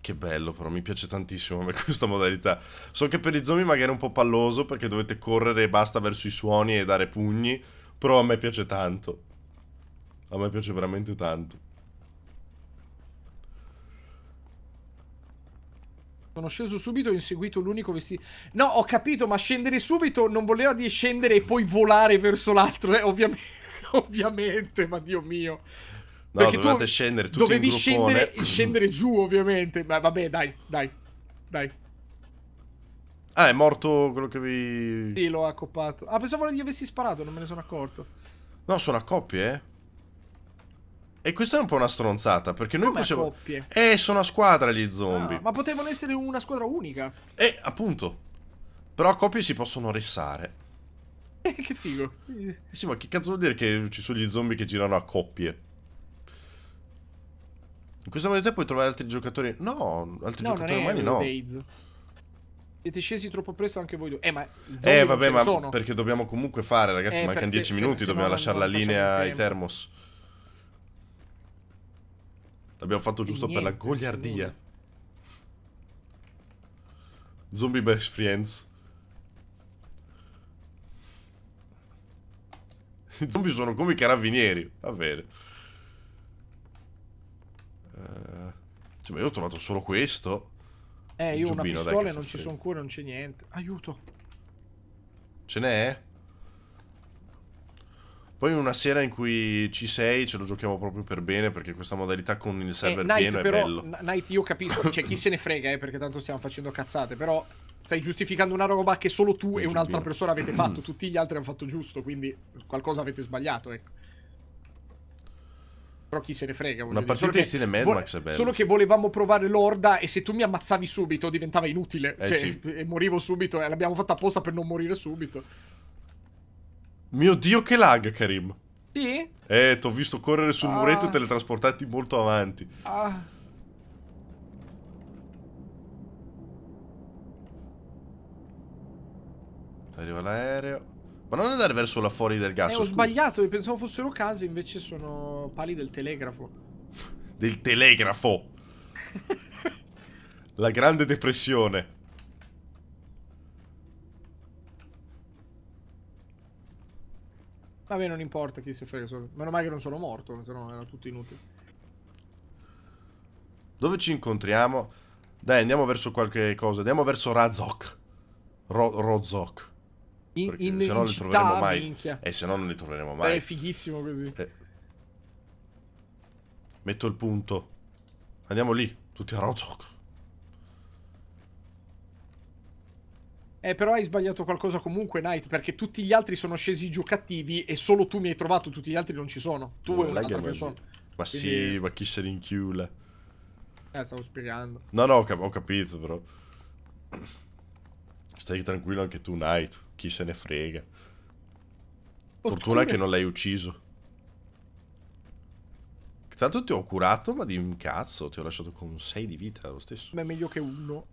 Che bello però, mi piace tantissimo [laughs] questa modalità. So che per i zombie magari è un po' palloso perché dovete correre e basta verso i suoni e dare pugni, però a me piace tanto. A me piace veramente tanto. Sono sceso subito e ho inseguito l'unico vestito. No, ho capito, ma scendere subito non voleva di scendere e poi volare verso l'altro, eh, ovviamente. [laughs] ovviamente, ma Dio mio. No, Perché tu scendere tutti dovevi scendere, scendere giù, ovviamente. Ma vabbè, dai, dai, dai. Ah, è morto quello che vi... Sì, lo accoppato. Ah, pensavo che gli avessi sparato, non me ne sono accorto. No, sono a coppie, eh. E questa è un po' una stronzata, perché noi Come pensavo... coppie? Eh, sono a squadra gli ah, zombie. Ah, ma potevano essere una squadra unica. Eh, appunto. Però a coppie si possono ressare. [laughs] che figo. Sì, ma che cazzo vuol dire che ci sono gli zombie che girano a coppie? In questa modalità puoi trovare altri giocatori. No, altri no, giocatori umani no. Days. Siete scesi troppo presto anche voi due. Eh, ma eh vabbè, ma sono. perché dobbiamo comunque fare, ragazzi. Eh, mancano 10 minuti, dobbiamo no, lasciare la linea ai termos. L'abbiamo fatto giusto niente, per la gogliardia. Zombie Best Friends. I zombie sono come i carabinieri. Va bene. Uh, cioè, ma io ho trovato solo questo. Eh, io ho una pistola e non ci sono cure, non c'è niente. Aiuto. Ce n'è? Poi una sera in cui ci sei ce lo giochiamo proprio per bene perché questa modalità con il server eh, Night, pieno però, è bello. Night io capisco, cioè chi se ne frega eh, perché tanto stiamo facendo cazzate, però stai giustificando una roba che solo tu e un'altra persona avete fatto, [clears throat] tutti gli altri hanno fatto giusto, quindi qualcosa avete sbagliato, ecco. Però chi se ne frega. Una partita in stile Mad Max è bella. Solo che volevamo provare l'orda e se tu mi ammazzavi subito diventava inutile. Eh, cioè, sì. e morivo subito e l'abbiamo fatta apposta per non morire subito. Mio Dio che lag, Karim. Sì? Eh, ti ho visto correre sul ah. muretto e teletrasportarti molto avanti. Ah. Arriva l'aereo. Ma non andare verso là fuori del gas. Eh, ho scusa. sbagliato, pensavo fossero case, invece sono pali del telegrafo. del telegrafo! La grande depressione. Vabbè, non importa chi si frega solo. Meno male che non sono morto, se no era tutto inutile. Dove ci incontriamo? Dai, andiamo verso qualche cosa. Andiamo verso Razok. Ro Rozok. In, in, se no non li troveremo mai. Minchia. E eh, se no non li troveremo mai. è fighissimo così. Eh. Metto il punto. Andiamo lì, tutti a Rotok. Eh, però hai sbagliato qualcosa comunque, Knight, perché tutti gli altri sono scesi giù cattivi e solo tu mi hai trovato, tutti gli altri non ci sono. Tu non e un'altra persona. Ma Quindi... sì, ma chi se rinchiula? Eh, stavo spiegando. No, no, ho, cap ho capito, però. Stai tranquillo anche tu, Knight chi se ne frega. Fortuna che non l'hai ucciso. Tanto ti ho curato, ma di un cazzo, ti ho lasciato con 6 di vita lo stesso. Ma è meglio che uno.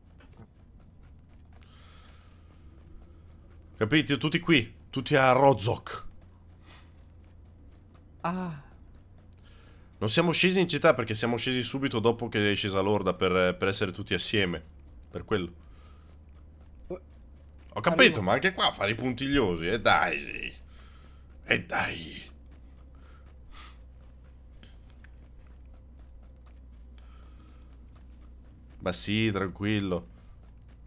Capito? Tutti qui, tutti a Rozok. Ah. Non siamo scesi in città perché siamo scesi subito dopo che è scesa l'orda per, per essere tutti assieme. Per quello. Ho capito, ma anche qua fare i puntigliosi, e eh dai. E eh dai. Ma sì, tranquillo.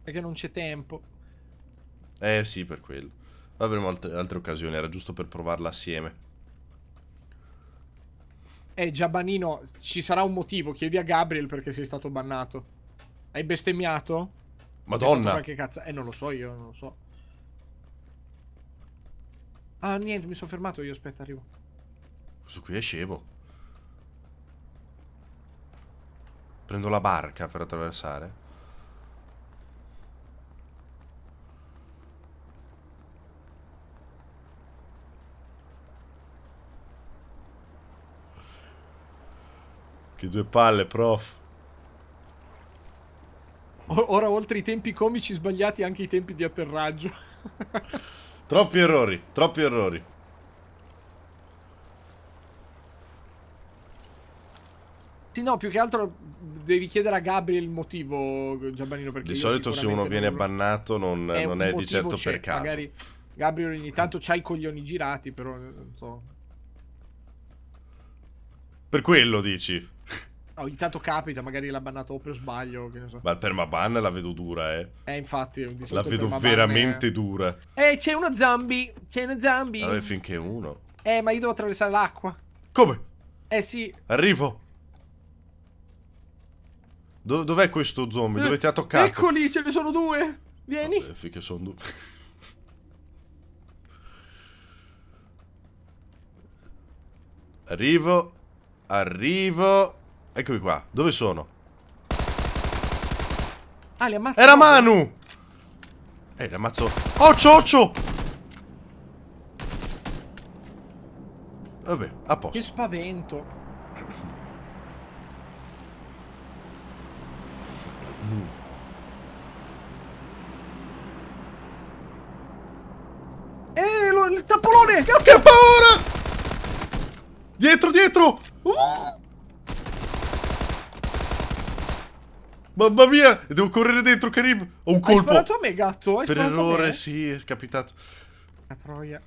Perché non c'è tempo. Eh sì, per quello. Avremo altre, altre occasioni, era giusto per provarla assieme. Eh, Giabanino, ci sarà un motivo. Chiedi a Gabriel perché sei stato bannato. Hai bestemmiato? Madonna. Che cazzo? Eh, non lo so, io non lo so. Ah, niente, mi sono fermato io, aspetta, arrivo. Questo qui è scemo. Prendo la barca per attraversare. Che due palle, prof. Ora oltre i tempi comici sbagliati anche i tempi di atterraggio. [laughs] troppi errori, troppi errori. Sì, no, più che altro devi chiedere a Gabriel il motivo, Giabbanino, perché... Di solito se uno viene non... bannato non è, non è di certo per caso. Magari Gabriel ogni tanto c'ha i coglioni girati, però non so. Per quello dici? ogni tanto capita, magari l'ha bannato per sbaglio. So. Ma il permaban la vedo dura, eh. Eh, infatti. La vedo veramente è... dura. Eh, c'è uno zombie. C'è uno zombie. Vabbè, finché uno. Eh, ma io devo attraversare l'acqua. Come? Eh, sì. Arrivo. Do Dov'è questo zombie? Dove ti ha toccato? Eccoli, ce ne sono due. Vieni. Vabbè, finché sono due. [laughs] Arrivo. Arrivo. Eccomi qua. Dove sono? Ah, li ammazzo. Era Manu! Eh, li ammazzo. Occio, occio! Vabbè, a posto. Che spavento. Mm. Mamma mia, devo correre dentro, Karim. Ho un colpo. Hai sparato a me, gatto? Hai per errore, a me? sì, è capitato. Una troia.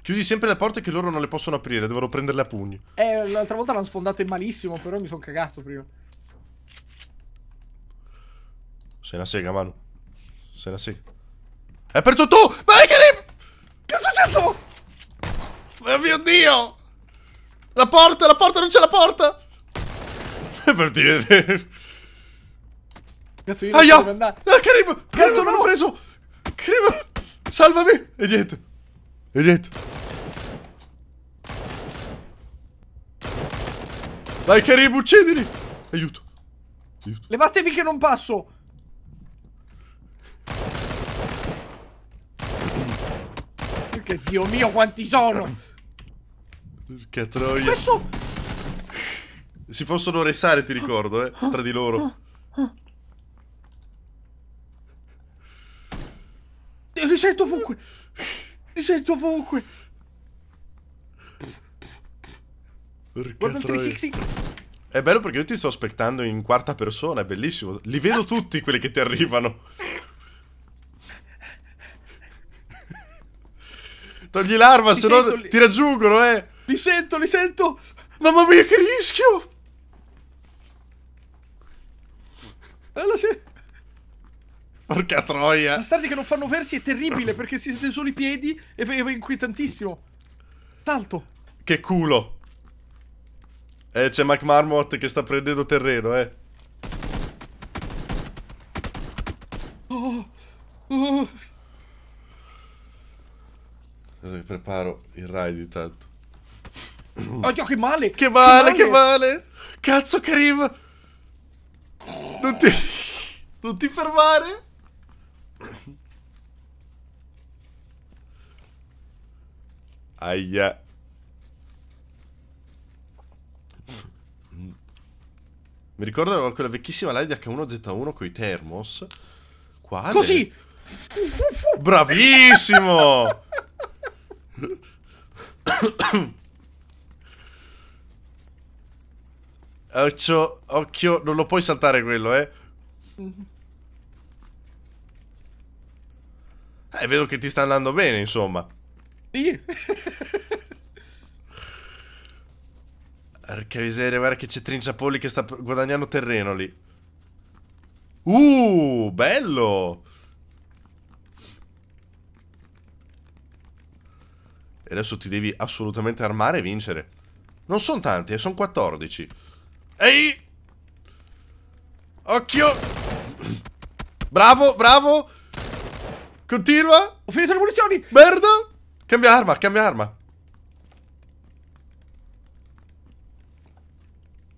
Chiudi sempre le porte che loro non le possono aprire, devono prenderle a pugni. Eh, l'altra volta l'hanno sfondata malissimo, però mi sono cagato prima. Sei una sega, Manu. Sei una sega. È aperto tu! Vai, Karim! Che è successo? Oh mio Dio! La porta, la porta, non c'è la porta! È [laughs] Per dire... Cazzo, io Aia! andare. Ah, Karim! Karim, non l'ho preso! Karim! Salvami! E niente. E niente. Dai, Karim, uccidili! Aiuto. Aiuto. Levatevi che non passo! Che dio mio, quanti sono! Che troia. Questo... Si possono resare, ti ricordo, eh, tra di loro. Ah, ah, ah. Li sento ovunque! Li sento ovunque! Perché Guarda il 360! È bello perché io ti sto aspettando in quarta persona, è bellissimo. Li vedo [laughs] tutti quelli che ti arrivano. Togli l'arma, se no ti raggiungono, eh! Li sento, li sento! Mamma mia, che rischio! Allora, eh, se... Porca troia. Bastardi che non fanno versi è terribile [coughs] perché si siete solo i piedi e è inquietantissimo. Salto. Che culo. Eh, c'è Mac che sta prendendo terreno, eh. Oh. Oh. oh. Preparo il raid intanto. [coughs] Oddio, che male! Che male, che male! Che male. Cazzo, Karim! Non ti... Non ti fermare! Aia. Mi ricordo quella vecchissima live di H1Z1 con i Thermos. Quale? Così! Bravissimo! occhio, occhio, non lo puoi saltare quello, eh. Mhm. Eh, vedo che ti sta andando bene, insomma. Sì. Porca [laughs] miseria, guarda che c'è Trinciapolli che sta guadagnando terreno lì. Uh, bello! E adesso ti devi assolutamente armare e vincere. Non sono tanti, eh, sono 14. Ehi! Occhio! [clears throat] Bravo, bravo! Continua. Ho finito le munizioni. Merda. Cambia arma, cambia arma.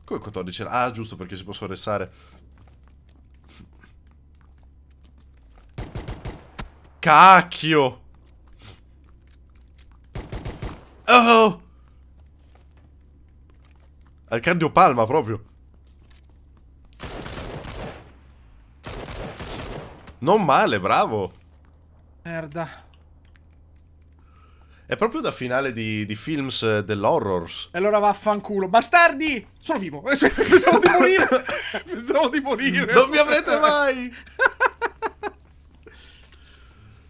Come 14? Ah, giusto, perché si possono restare. Cacchio. Oh. Al palma proprio. Non male, bravo. Merda. È proprio da finale di, di films eh, dell'horrors. E allora vaffanculo. Bastardi! Sono vivo. [laughs] Pensavo di morire. [laughs] Pensavo di morire. Non mi avrete mai.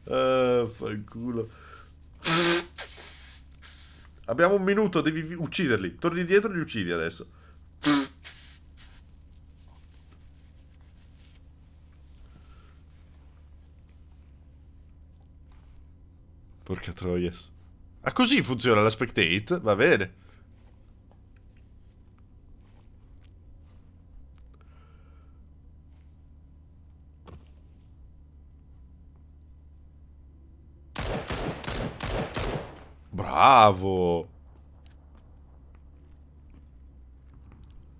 uh, [laughs] eh, fanculo. Abbiamo un minuto, devi ucciderli. Torni indietro e li uccidi adesso. Porca troia. Ah, così funziona la spectate? Va bene. Bravo!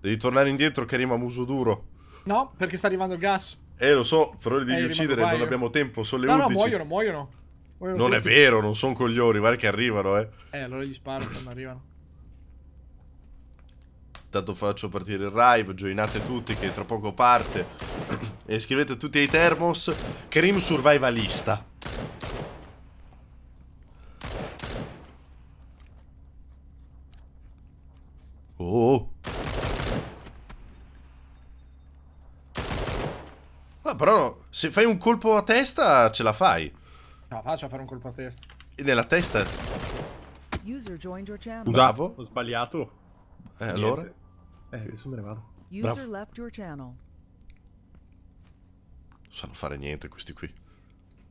Devi tornare indietro che rima muso duro. No, perché sta arrivando il gas. Eh, lo so, però li devi eh, uccidere, non abbiamo tempo, sono le no, 11. No, no, muoiono, muoiono. Non è vero, non sono coglioni, guarda che arrivano, eh. Eh, allora gli sparo quando arrivano. Intanto faccio partire il live, joinate tutti che tra poco parte. [clears throat] e scrivete tutti ai Thermos, Cream Survivalista. Oh. Ah, però se fai un colpo a testa ce la fai. Ce la faccio a fare un colpo a testa. Nella testa? Bravo. Ho sbagliato. Eh, Niente. allora? Eh, adesso me ne vado. User Non sanno fare niente questi qui.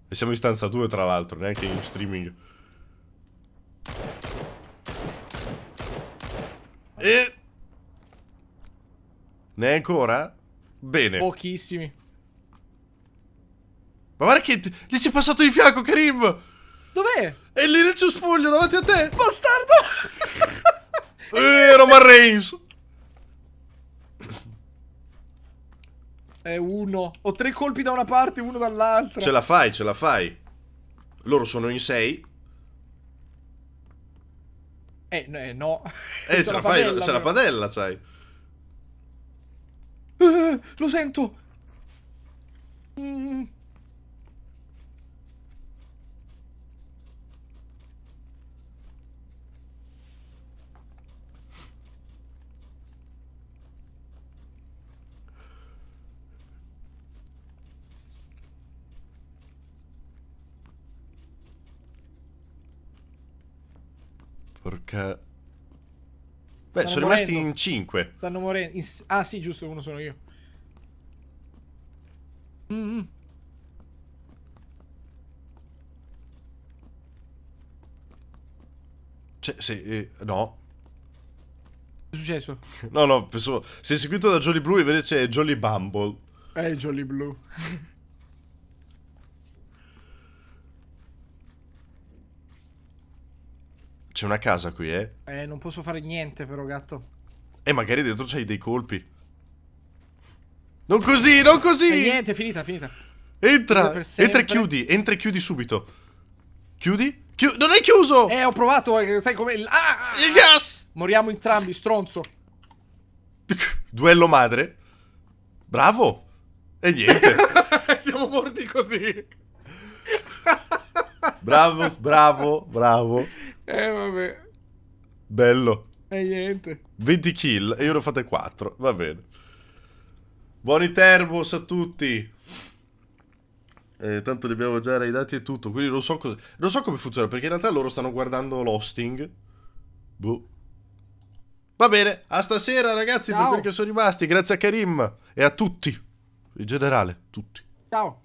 E siamo in stanza 2 tra l'altro, neanche in streaming. E... Ne è ancora? Bene. Pochissimi. Ma guarda che lì c'è passato di fianco, Karim! Dov'è? È lì nel cespuglio, davanti a te! Bastardo! [laughs] eh, Roman Reigns! È uno. Ho tre colpi da una parte e uno dall'altra. Ce la fai, ce la fai. Loro sono in sei. Eh, no. Eh, eh ce la [laughs] fai, c'è la padella, sai. Uh, lo sento. Mm. Porca... Beh, Stanno sono morendo. rimasti in 5. Stanno morendo. In... Ah sì, giusto, uno sono io. Mm -hmm. Cioè, se... Eh, no. Che è successo? [laughs] No, no, pensavo... Sei seguito da Jolly Blue e invece è Jolly Bumble. È eh, Jolly Blue. [laughs] C'è una casa qui, eh? Eh, non posso fare niente però, gatto. eh, magari dentro c'hai dei colpi. Non così, non così! E eh, niente, è finita, è finita. Entra, entra e chiudi, entra e chiudi subito. Chiudi? Chi non è chiuso! Eh, ho provato, eh, sai com'è... Ah! Il Moriamo entrambi, stronzo. [laughs] Duello madre. Bravo! E niente. [laughs] Siamo morti così. bravo, bravo, bravo. Eh, vabbè. Bello. E eh, niente. 20 kill e io ne ho fatte 4, va bene. Buoni Termos a tutti. Eh, tanto li abbiamo già raidati e tutto, quindi non so, cosa... non so come funziona, perché in realtà loro stanno guardando l'hosting. Boh. Va bene, a stasera ragazzi Ciao. per quelli che sono rimasti, grazie a Karim e a tutti, in generale, tutti. Ciao.